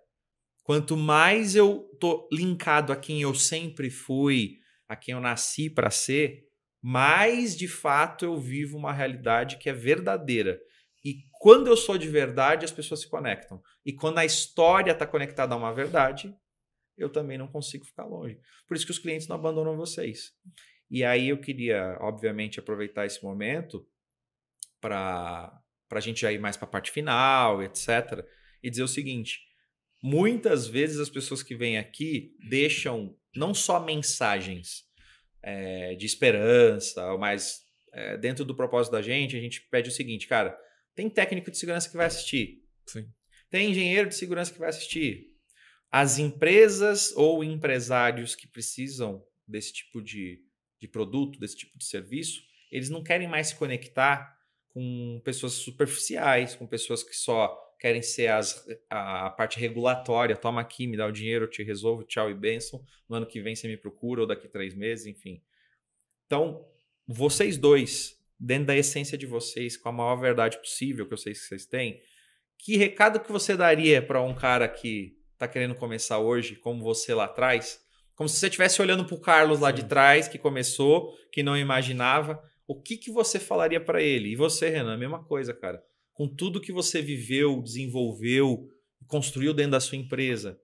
Quanto mais eu tô linkado a quem eu sempre fui, a quem eu nasci para ser, mais de fato eu vivo uma realidade que é verdadeira. E quando eu sou de verdade, as pessoas se conectam. E quando a história está conectada a uma verdade, eu também não consigo ficar longe. Por isso que os clientes não abandonam vocês. E aí eu queria, obviamente, aproveitar esse momento para a gente já ir mais para a parte final, etc. E dizer o seguinte: Muitas vezes as pessoas que vêm aqui deixam não só mensagens é, de esperança, mas é, dentro do propósito da gente, a gente pede o seguinte, cara, tem técnico de segurança que vai assistir. Sim. Tem engenheiro de segurança que vai assistir. As empresas ou empresários que precisam desse tipo de, de produto, desse tipo de serviço, eles não querem mais se conectar com pessoas superficiais, com pessoas que só querem ser as, a, a parte regulatória, toma aqui, me dá o dinheiro, eu te resolvo, tchau e benção, no ano que vem você me procura, ou daqui três meses, enfim. Então, vocês dois, dentro da essência de vocês, com a maior verdade possível que eu sei que vocês têm, que recado que você daria para um cara que está querendo começar hoje, como você lá atrás? Como se você estivesse olhando para o Carlos lá Sim. de trás, que começou, que não imaginava. O que, que você falaria para ele? E você, Renan, a mesma coisa, cara com tudo que você viveu, desenvolveu, construiu dentro da sua empresa.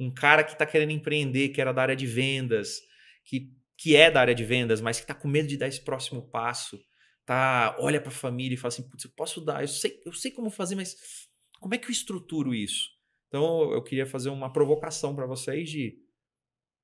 Um cara que está querendo empreender, que era da área de vendas, que, que é da área de vendas, mas que está com medo de dar esse próximo passo, tá? Olha para a família e fala assim, putz, eu posso dar, eu sei, eu sei como fazer, mas como é que eu estruturo isso? Então eu queria fazer uma provocação para vocês de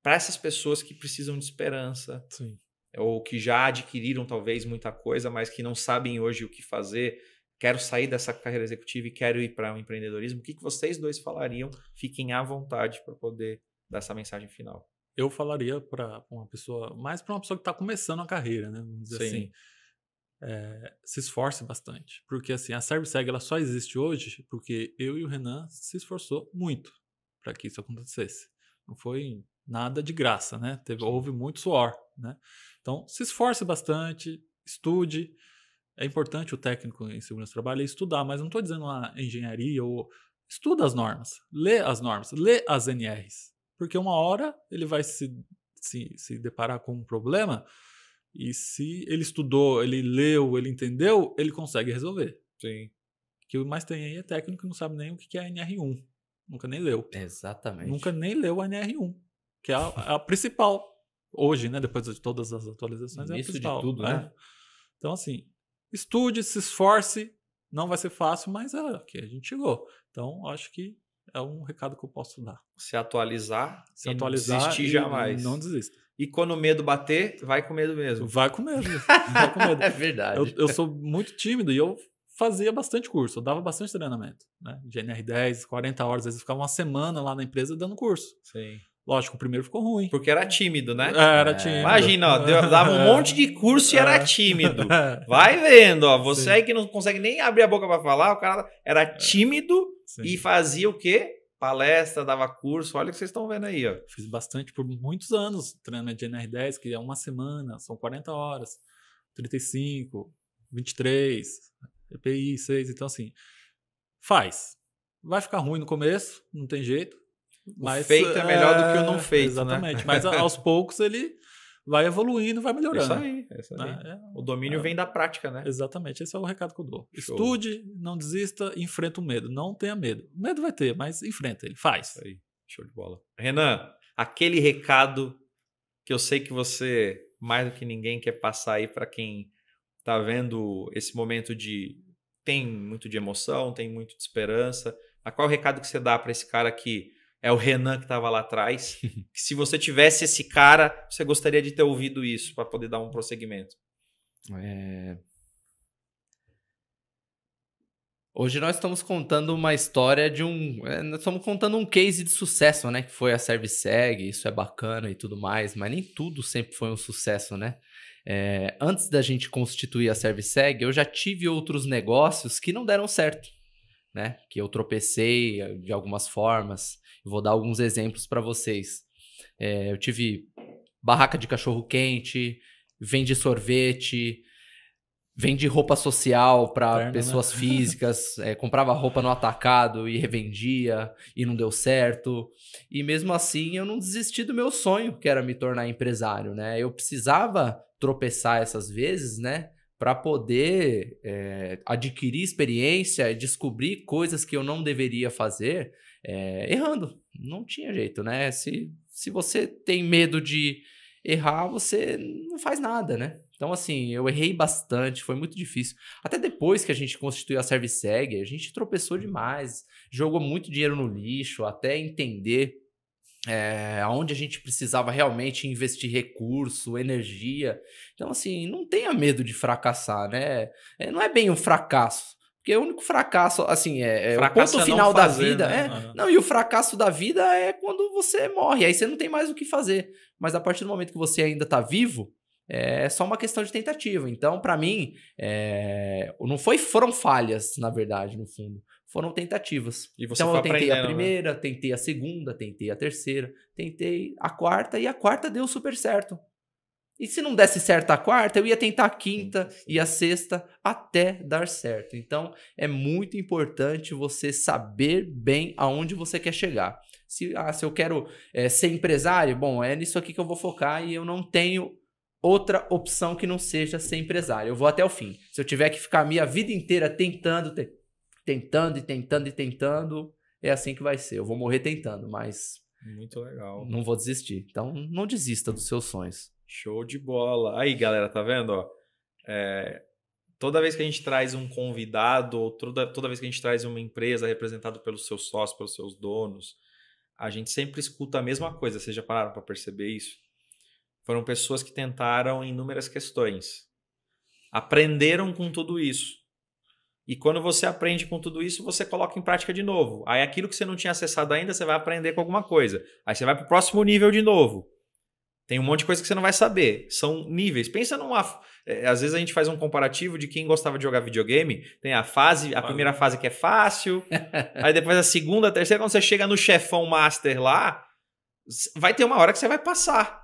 para essas pessoas que precisam de esperança, Sim. ou que já adquiriram talvez muita coisa, mas que não sabem hoje o que fazer, quero sair dessa carreira executiva e quero ir para o um empreendedorismo, o que, que vocês dois falariam? Fiquem à vontade para poder dar essa mensagem final. Eu falaria para uma pessoa, mais para uma pessoa que está começando a carreira, né? Vamos dizer Sim. assim. É, se esforce bastante. Porque assim, a ServiceEg ela só existe hoje porque eu e o Renan se esforçou muito para que isso acontecesse. Não foi nada de graça, né? Teve, houve muito suor, né? Então, se esforce bastante, estude, é importante o técnico em segurança do trabalho estudar, mas não estou dizendo uma engenharia ou estuda as normas, lê as normas, lê as NRs, porque uma hora ele vai se, se, se deparar com um problema e se ele estudou, ele leu, ele entendeu, ele consegue resolver. Sim. O mais tem aí é técnico que não sabe nem o que é a NR1. Nunca nem leu. Exatamente. Nunca nem leu a NR1, que é a, é a principal. Hoje, né? Depois de todas as atualizações, é a principal. de tudo, né? né? Então, assim, estude, se esforce. Não vai ser fácil, mas é que a gente chegou. Então, acho que é um recado que eu posso dar. Se atualizar, se atualizar não desistir jamais. Não desista. E quando o medo bater, vai com medo mesmo. Vai com medo. <laughs> vai com medo. é verdade. Eu, eu, sou muito tímido e eu fazia bastante curso, eu dava bastante treinamento. Né? De NR10, 40 horas, às vezes ficava uma semana lá na empresa dando curso. Sim. Lógico, o primeiro ficou ruim. Porque era tímido, né? É, era é. tímido. Imagina, ó, <laughs> dava um monte de curso e era é. tímido. <laughs> Vai vendo, ó. Você Sim. aí que não consegue nem abrir a boca para falar, o cara era tímido Sim. e fazia o quê? Palestra, dava curso, olha o que vocês estão vendo aí, ó. Fiz bastante por muitos anos, treinando de NR10, que é uma semana, são 40 horas, 35, 23, EPI, 6, então assim, faz. Vai ficar ruim no começo, não tem jeito, mas, o feito é melhor do que o não é, feito. Né? Exatamente. Né? Mas aos <laughs> poucos ele vai evoluindo, vai melhorando. Isso aí, é isso aí. Né? É. o domínio é, vem da prática, né? Exatamente, esse é o recado que eu dou. Show. Estude, não desista, enfrenta o medo, não tenha medo. medo vai ter, mas enfrenta ele, faz. Isso aí, show de bola. Renan, aquele recado que eu sei que você, mais do que ninguém, quer passar aí para quem tá vendo esse momento de... Tem muito de emoção, tem muito de esperança. A qual o recado que você dá para esse cara que é o Renan que estava lá atrás. <laughs> que se você tivesse esse cara, você gostaria de ter ouvido isso para poder dar um prosseguimento? É... Hoje nós estamos contando uma história de um. É, nós estamos contando um case de sucesso, né? Que foi a ServiceSeg, isso é bacana e tudo mais, mas nem tudo sempre foi um sucesso, né? É, antes da gente constituir a ServiceSeg, eu já tive outros negócios que não deram certo né? Que eu tropecei eh, de algumas formas. Vou dar alguns exemplos para vocês. É, eu tive barraca de cachorro quente, vende sorvete, vende roupa social para né? pessoas né? <laughs> físicas, é, comprava roupa no atacado e revendia e não deu certo. E mesmo assim eu não desisti do meu sonho, que era me tornar empresário, né? Eu precisava tropeçar essas vezes, né? para poder é, adquirir experiência e descobrir coisas que eu não deveria fazer é, errando. Não tinha jeito, né? Se, se você tem medo de errar, você não faz nada, né? Então, assim, eu errei bastante, foi muito difícil. Até depois que a gente constituiu a ServiceSeg, a gente tropeçou demais, jogou muito dinheiro no lixo, até entender é, eh, onde a gente precisava realmente investir recurso, energia. Então, assim, não tenha medo de fracassar, né? É, não é bem um fracasso. Porque o único fracasso, assim, é, é fracasso o ponto é final fazer, da vida. Né? É, uhum. Não, e o fracasso da vida é quando você morre, aí você não tem mais o que fazer. Mas a partir do momento que você ainda está vivo, é, é só uma questão de tentativa. Então, para mim, é, não foi, foram falhas, na verdade, no fundo foram tentativas. E você então eu tentei a né? primeira, né? tentei a segunda, tentei a terceira, tentei a quarta e a quarta deu super certo. E se não desse certo a quarta, eu ia tentar a quinta Sim. e a sexta até dar certo. Então é muito importante você saber bem aonde você quer chegar. Se, ah, se eu quero é, ser empresário, bom, é nisso aqui que eu vou focar e eu não tenho outra opção que não seja ser empresário. Eu vou até o fim. Se eu tiver que ficar a minha vida inteira tentando, ter tentando e tentando e tentando, é assim que vai ser. Eu vou morrer tentando, mas. Muito legal. Não vou desistir. Então, não desista dos seus sonhos. Show de bola. Aí, galera, tá vendo? Ó, é, toda vez que a gente traz um convidado, ou toda, toda vez que a gente traz uma empresa representada pelos seus sócios, pelos seus donos, a gente sempre escuta a mesma coisa. Vocês já pararam para perceber isso? Foram pessoas que tentaram inúmeras questões, aprenderam com tudo isso, e quando você aprende com tudo isso, você coloca em prática de novo. Aí aquilo que você não tinha acessado ainda, você vai aprender com alguma coisa. Aí você vai para o próximo nível de novo. Tem um monte de coisa que você não vai saber. São níveis. Pensa numa. É, às vezes a gente faz um comparativo de quem gostava de jogar videogame. Tem a fase, a primeira fase que é fácil. <laughs> aí depois a segunda, a terceira. Quando você chega no chefão master lá, vai ter uma hora que você vai passar.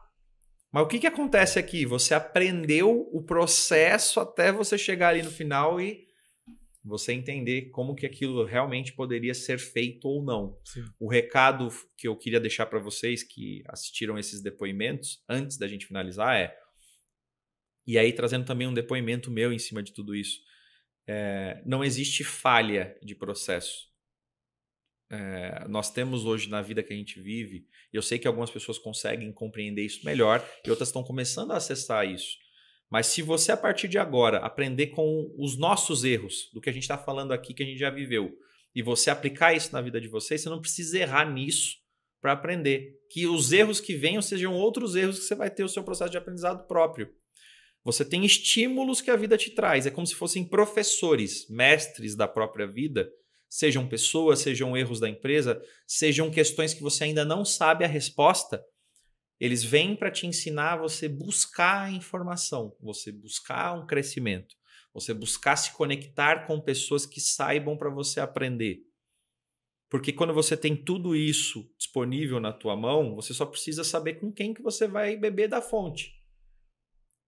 Mas o que, que acontece aqui? Você aprendeu o processo até você chegar ali no final e você entender como que aquilo realmente poderia ser feito ou não. Sim. O recado que eu queria deixar para vocês que assistiram esses depoimentos, antes da gente finalizar, é. E aí, trazendo também um depoimento meu em cima de tudo isso. É, não existe falha de processo. É, nós temos hoje na vida que a gente vive, eu sei que algumas pessoas conseguem compreender isso melhor e outras estão começando a acessar isso. Mas se você, a partir de agora, aprender com os nossos erros, do que a gente está falando aqui, que a gente já viveu, e você aplicar isso na vida de vocês, você não precisa errar nisso para aprender. Que os erros que venham sejam outros erros que você vai ter o seu processo de aprendizado próprio. Você tem estímulos que a vida te traz, é como se fossem professores, mestres da própria vida, sejam pessoas, sejam erros da empresa, sejam questões que você ainda não sabe a resposta, eles vêm para te ensinar você buscar informação, você buscar um crescimento, você buscar se conectar com pessoas que saibam para você aprender. Porque quando você tem tudo isso disponível na tua mão, você só precisa saber com quem que você vai beber da fonte.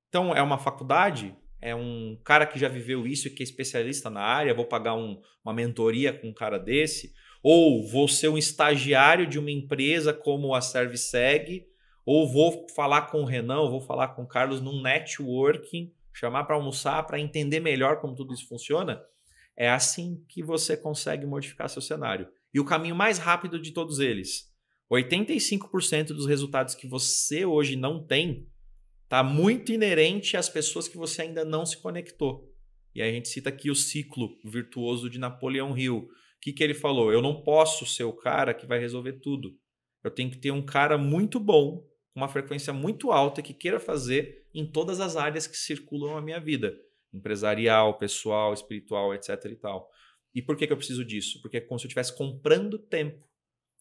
Então, é uma faculdade, é um cara que já viveu isso e que é especialista na área, vou pagar um, uma mentoria com um cara desse, ou vou ser um estagiário de uma empresa como a ServiSeg, ou vou falar com o Renan, ou vou falar com o Carlos num networking, chamar para almoçar, para entender melhor como tudo isso funciona. É assim que você consegue modificar seu cenário. E o caminho mais rápido de todos eles. 85% dos resultados que você hoje não tem está muito inerente às pessoas que você ainda não se conectou. E a gente cita aqui o ciclo virtuoso de Napoleão Hill. O que, que ele falou? Eu não posso ser o cara que vai resolver tudo. Eu tenho que ter um cara muito bom uma frequência muito alta que queira fazer em todas as áreas que circulam a minha vida, empresarial, pessoal, espiritual, etc e tal. E por que, que eu preciso disso? Porque é como se eu estivesse comprando tempo.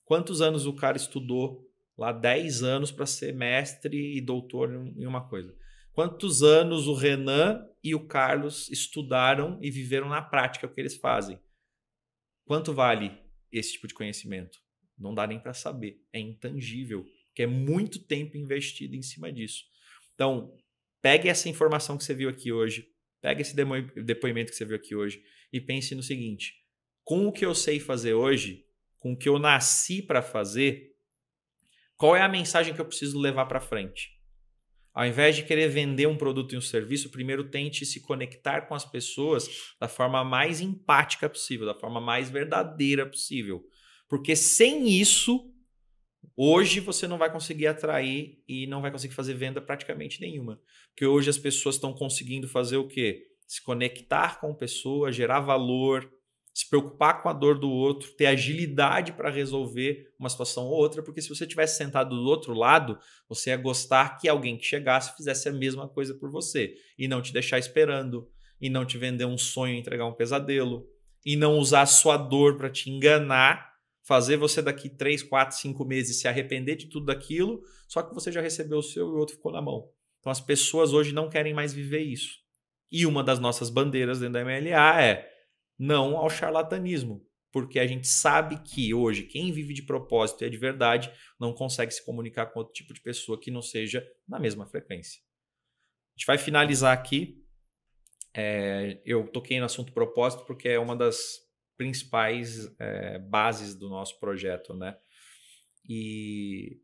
Quantos anos o cara estudou lá 10 anos para ser mestre e doutor em uma coisa? Quantos anos o Renan e o Carlos estudaram e viveram na prática o que eles fazem? Quanto vale esse tipo de conhecimento? Não dá nem para saber, é intangível que é muito tempo investido em cima disso. Então, pegue essa informação que você viu aqui hoje, pegue esse depoimento que você viu aqui hoje e pense no seguinte: com o que eu sei fazer hoje, com o que eu nasci para fazer, qual é a mensagem que eu preciso levar para frente? Ao invés de querer vender um produto e um serviço, primeiro tente se conectar com as pessoas da forma mais empática possível, da forma mais verdadeira possível. Porque sem isso, Hoje você não vai conseguir atrair e não vai conseguir fazer venda praticamente nenhuma. Porque hoje as pessoas estão conseguindo fazer o quê? Se conectar com pessoa, gerar valor, se preocupar com a dor do outro, ter agilidade para resolver uma situação ou outra, porque se você tivesse sentado do outro lado, você ia gostar que alguém que chegasse fizesse a mesma coisa por você e não te deixar esperando, e não te vender um sonho e entregar um pesadelo, e não usar a sua dor para te enganar fazer você daqui 3, 4, 5 meses se arrepender de tudo daquilo, só que você já recebeu o seu e o outro ficou na mão. Então as pessoas hoje não querem mais viver isso. E uma das nossas bandeiras dentro da MLA é não ao charlatanismo, porque a gente sabe que hoje quem vive de propósito e é de verdade não consegue se comunicar com outro tipo de pessoa que não seja na mesma frequência. A gente vai finalizar aqui. É, eu toquei no assunto propósito porque é uma das principais é, bases do nosso projeto, né? E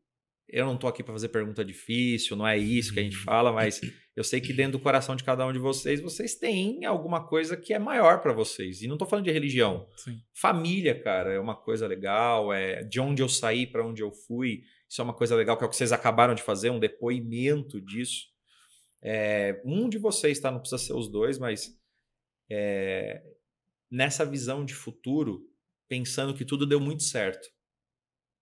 eu não tô aqui para fazer pergunta difícil, não é isso que a gente uhum. fala, mas eu sei que dentro do coração de cada um de vocês, vocês têm alguma coisa que é maior para vocês. E não tô falando de religião. Sim. Família, cara, é uma coisa legal, é de onde eu saí para onde eu fui. Isso é uma coisa legal que é o que vocês acabaram de fazer, um depoimento disso. É, um de vocês, tá? Não precisa ser os dois, mas é, nessa visão de futuro, pensando que tudo deu muito certo.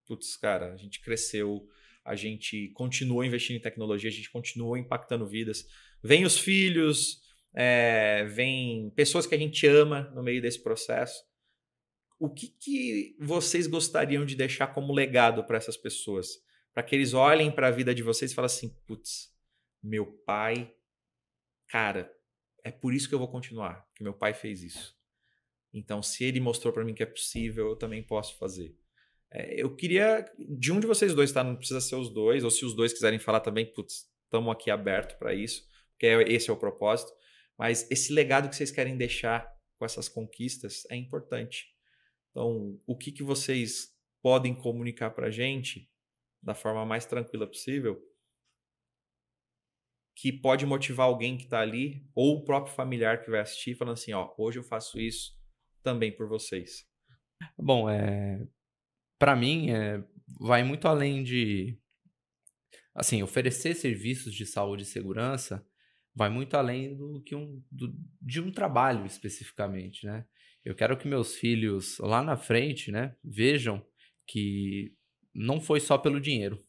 Putz, cara, a gente cresceu, a gente continuou investindo em tecnologia, a gente continuou impactando vidas. Vem os filhos, é, vem pessoas que a gente ama no meio desse processo. O que, que vocês gostariam de deixar como legado para essas pessoas? Para que eles olhem para a vida de vocês e falem assim: putz, meu pai, cara, é por isso que eu vou continuar, que meu pai fez isso. Então, se ele mostrou para mim que é possível, eu também posso fazer. É, eu queria de um de vocês dois, tá? Não precisa ser os dois, ou se os dois quiserem falar também, putz, estamos aqui aberto para isso, porque é, esse é o propósito. Mas esse legado que vocês querem deixar com essas conquistas é importante. Então, o que, que vocês podem comunicar para a gente da forma mais tranquila possível que pode motivar alguém que está ali ou o próprio familiar que vai assistir falando assim, ó, hoje eu faço isso, também por vocês? Bom, é, eh, para mim, é, vai muito além de. Assim, oferecer serviços de saúde e segurança vai muito além do que um, do, de um trabalho especificamente, né? Eu quero que meus filhos lá na frente, né, vejam que não foi só pelo dinheiro,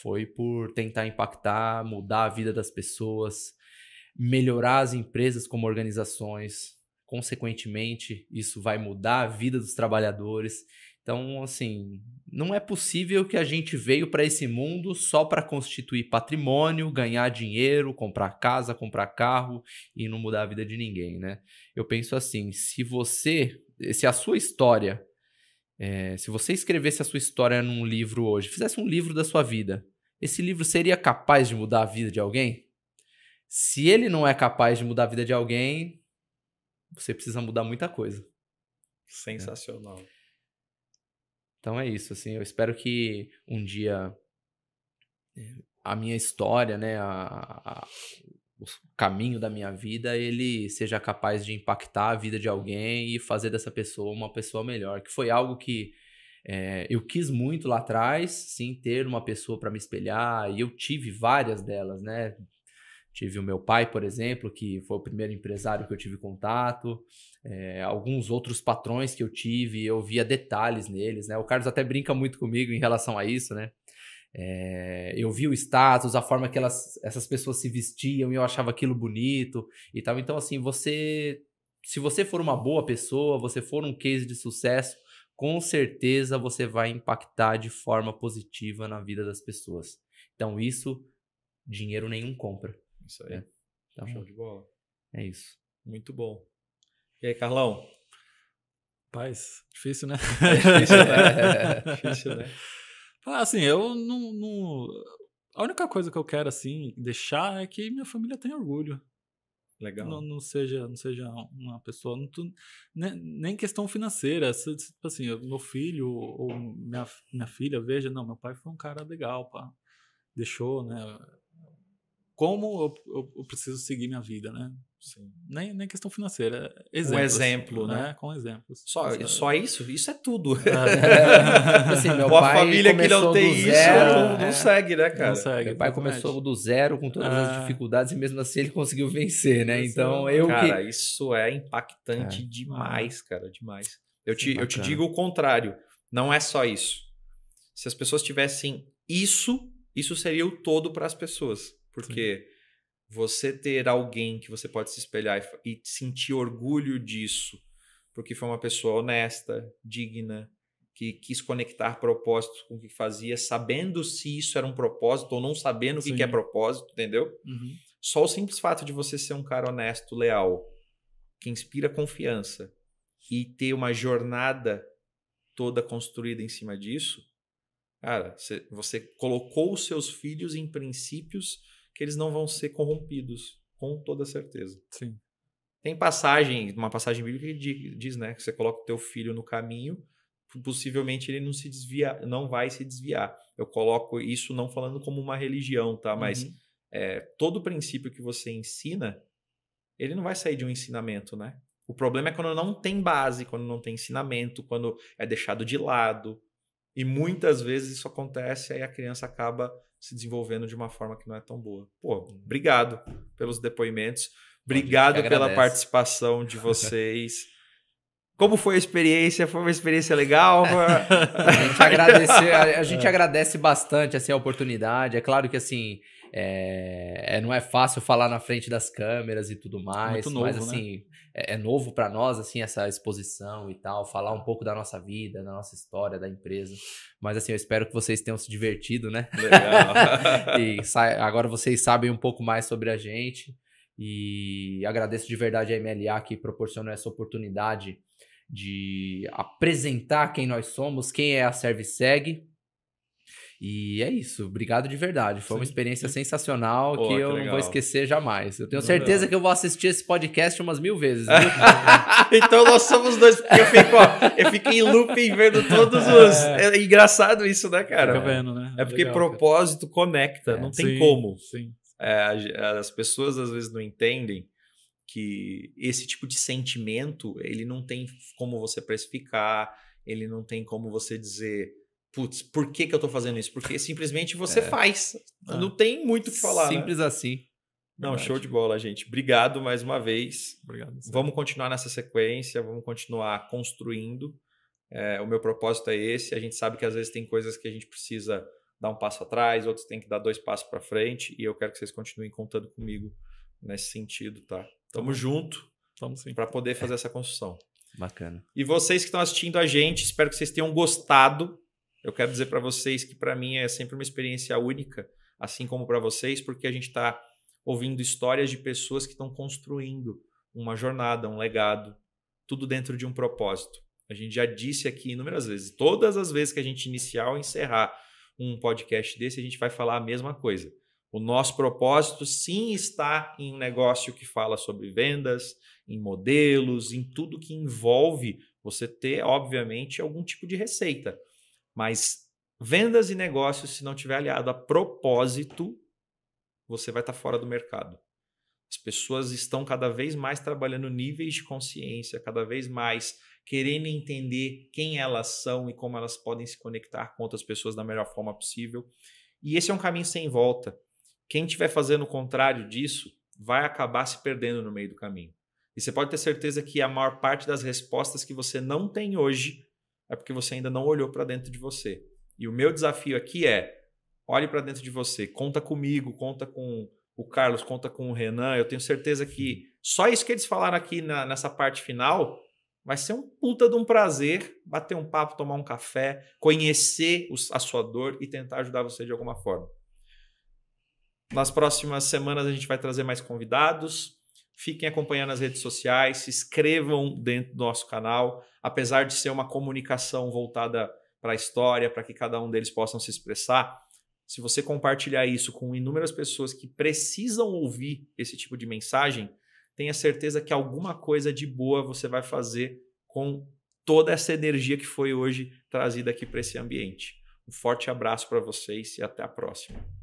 foi por tentar impactar, mudar a vida das pessoas, melhorar as empresas como organizações, consequentemente, isso vai mudar a vida dos trabalhadores. Então, assim, não é possível que a gente veio para esse mundo só para constituir patrimônio, ganhar dinheiro, comprar casa, comprar carro e não mudar a vida de ninguém, né? Eu penso assim: se você, se a sua história, é, se você escrevesse a sua história num livro hoje, fizesse um livro da sua vida, esse livro seria capaz de mudar a vida de alguém? Se ele não é capaz de mudar a vida de alguém, você precisa mudar muita coisa. Né? Sensacional. Né? Então é isso, assim, eu espero que um dia eh, a minha história, né, a, a, o caminho da minha vida, ele seja capaz de impactar a vida de alguém e fazer dessa pessoa uma pessoa melhor, que foi algo que é, eu quis muito lá atrás, sim, ter uma pessoa para me espelhar, e eu tive várias delas, né? Tive o meu pai, por exemplo, que foi o primeiro empresário que eu tive contato. É, alguns outros patrões que eu tive, eu via detalhes neles, né? O Carlos até brinca muito comigo em relação a isso, né? É, eu vi o status, a forma que elas, essas pessoas se vestiam e eu achava aquilo bonito e tal. Então, assim, você. Se você for uma boa pessoa, você for um case de sucesso, com certeza você vai impactar de forma positiva na vida das pessoas. Então, isso dinheiro nenhum compra. Isso aí. É. Tá Show de bola. É isso. Muito bom. E aí, Carlão? Paz, difícil, né? <laughs> É difícil, né? <laughs> É difícil, né? assim, eu não, não, A única coisa que eu quero, assim, deixar é que minha família tenha orgulho. Legal. Não, não seja, não seja uma pessoa. Não, nem, né, nem questão financeira. Tipo assim, meu filho ou minha, minha filha veja, não, meu pai foi um cara legal, pá. Deixou, né? como eu, eu, eu, preciso seguir minha vida, né? Sim. Nem, nem questão financeira. Exemplos, um exemplo, né? né? Com exemplos. Só, só isso? Isso é tudo. <laughs> É, tipo assim, meu pai a família que não tem isso zero, não, é. segue, né, cara? Não segue. Meu pai exatamente. começou do zero com todas as ah. dificuldades e mesmo assim ele conseguiu vencer, né? Então eu. Cara, que... isso é impactante é. demais, cara, demais. Eu te, é eu te digo o contrário. Não é só isso. Se as pessoas tivessem isso, isso seria o todo para as pessoas. Porque Sim. você ter alguém que você pode se espelhar e, e sentir orgulho disso, porque foi uma pessoa honesta, digna, que quis conectar propósito com o que fazia, sabendo se isso era um propósito ou não sabendo o que, que, é propósito, entendeu? Uhum. Só o simples fato de você ser um cara honesto, leal, que inspira confiança e ter uma jornada toda construída em cima disso, cara, você colocou os seus filhos em princípios que eles não vão ser corrompidos, com toda certeza. Sim. Tem passagem, uma passagem bíblica que diz, né, que você coloca o teu filho no caminho, possivelmente ele não se desvia, não vai se desviar. Eu coloco isso não falando como uma religião, tá? Mas uhum. é, todo princípio que você ensina, ele não vai sair de um ensinamento, né? O problema é quando não tem base, quando não tem ensinamento, quando é deixado de lado. E muitas vezes isso acontece, aí a criança acaba se desenvolvendo de uma forma que não é tão boa. Pô, obrigado pelos depoimentos, obrigado pela participação de vocês. <laughs> Como foi a experiência? Foi uma experiência legal? <laughs> a, gente agradece, a, a gente agradece bastante assim, a oportunidade. É claro que assim. É, é, não é fácil falar na frente das câmeras e tudo mais, novo, mas né? assim, né? é, é, novo para nós, assim, essa exposição e tal, falar um pouco da nossa vida, da nossa história, da empresa. Mas assim, eu espero que vocês tenham se divertido, né? Legal. <laughs> e agora vocês sabem um pouco mais sobre a gente e agradeço de verdade a MLA que proporcionou essa oportunidade de apresentar quem nós somos, quem é a ServiceSeg. E é isso, obrigado de verdade. Foi Sim. uma experiência sensacional Pô, que, que eu legal. não vou esquecer jamais. Eu tenho certeza que eu vou assistir esse podcast umas mil vezes. <laughs> então nós somos dois, porque eu fico, ó, eu fico em looping vendo todos os. É, é engraçado isso, né, cara? Fica vendo, né? É porque legal, propósito cara. conecta, é, não tem sim, como. Sim. É, as pessoas às vezes não entendem que esse tipo de sentimento ele não tem como você precificar, ele não tem como você dizer, putz, por que, que eu tô fazendo isso? Porque simplesmente você é. faz. Ah. Não tem muito o que falar. Né? Simples né? assim. Não, Verdade. show de bola, gente. Obrigado mais uma vez. Obrigado. Vamos continuar nessa sequência, vamos continuar construindo. É, o meu propósito é esse. A gente sabe que às vezes tem coisas que a gente precisa dar um passo atrás, outros tem que dar dois passos para frente, e eu quero que vocês continuem contando comigo nesse sentido, tá? Tamo junto para poder fazer essa construção. Bacana. E vocês que estão assistindo a gente, espero que vocês tenham gostado. Eu quero dizer para vocês que para mim é sempre uma experiência única, assim como para vocês, porque a gente está ouvindo histórias de pessoas que estão construindo uma jornada, um legado, tudo dentro de um propósito. A gente já disse aqui inúmeras vezes, todas as vezes que a gente iniciar ou encerrar um podcast desse, a gente vai falar a mesma coisa. O nosso propósito sim está em um negócio que fala sobre vendas, em modelos, em tudo que envolve você ter, obviamente, algum tipo de receita. Mas vendas e negócios, se não tiver aliado a propósito, você vai estar fora do mercado. As pessoas estão cada vez mais trabalhando níveis de consciência, cada vez mais querendo entender quem elas são e como elas podem se conectar com outras pessoas da melhor forma possível. E esse é um caminho sem volta. Quem estiver fazendo o contrário disso vai acabar se perdendo no meio do caminho. E você pode ter certeza que a maior parte das respostas que você não tem hoje é porque você ainda não olhou para dentro de você. E o meu desafio aqui é: olhe para dentro de você, conta comigo, conta com o Carlos, conta com o Renan. Eu tenho certeza que só isso que eles falaram aqui na, nessa parte final vai ser um puta de um prazer bater um papo, tomar um café, conhecer os, a sua dor e tentar ajudar você de alguma forma. Nas próximas semanas a gente vai trazer mais convidados. Fiquem acompanhando as redes sociais, se inscrevam dentro do nosso canal. Apesar de ser uma comunicação voltada para a história, para que cada um deles possam se expressar, se você compartilhar isso com inúmeras pessoas que precisam ouvir esse tipo de mensagem, tenha certeza que alguma coisa de boa você vai fazer com toda essa energia que foi hoje trazida aqui para esse ambiente. Um forte abraço para vocês e até a próxima.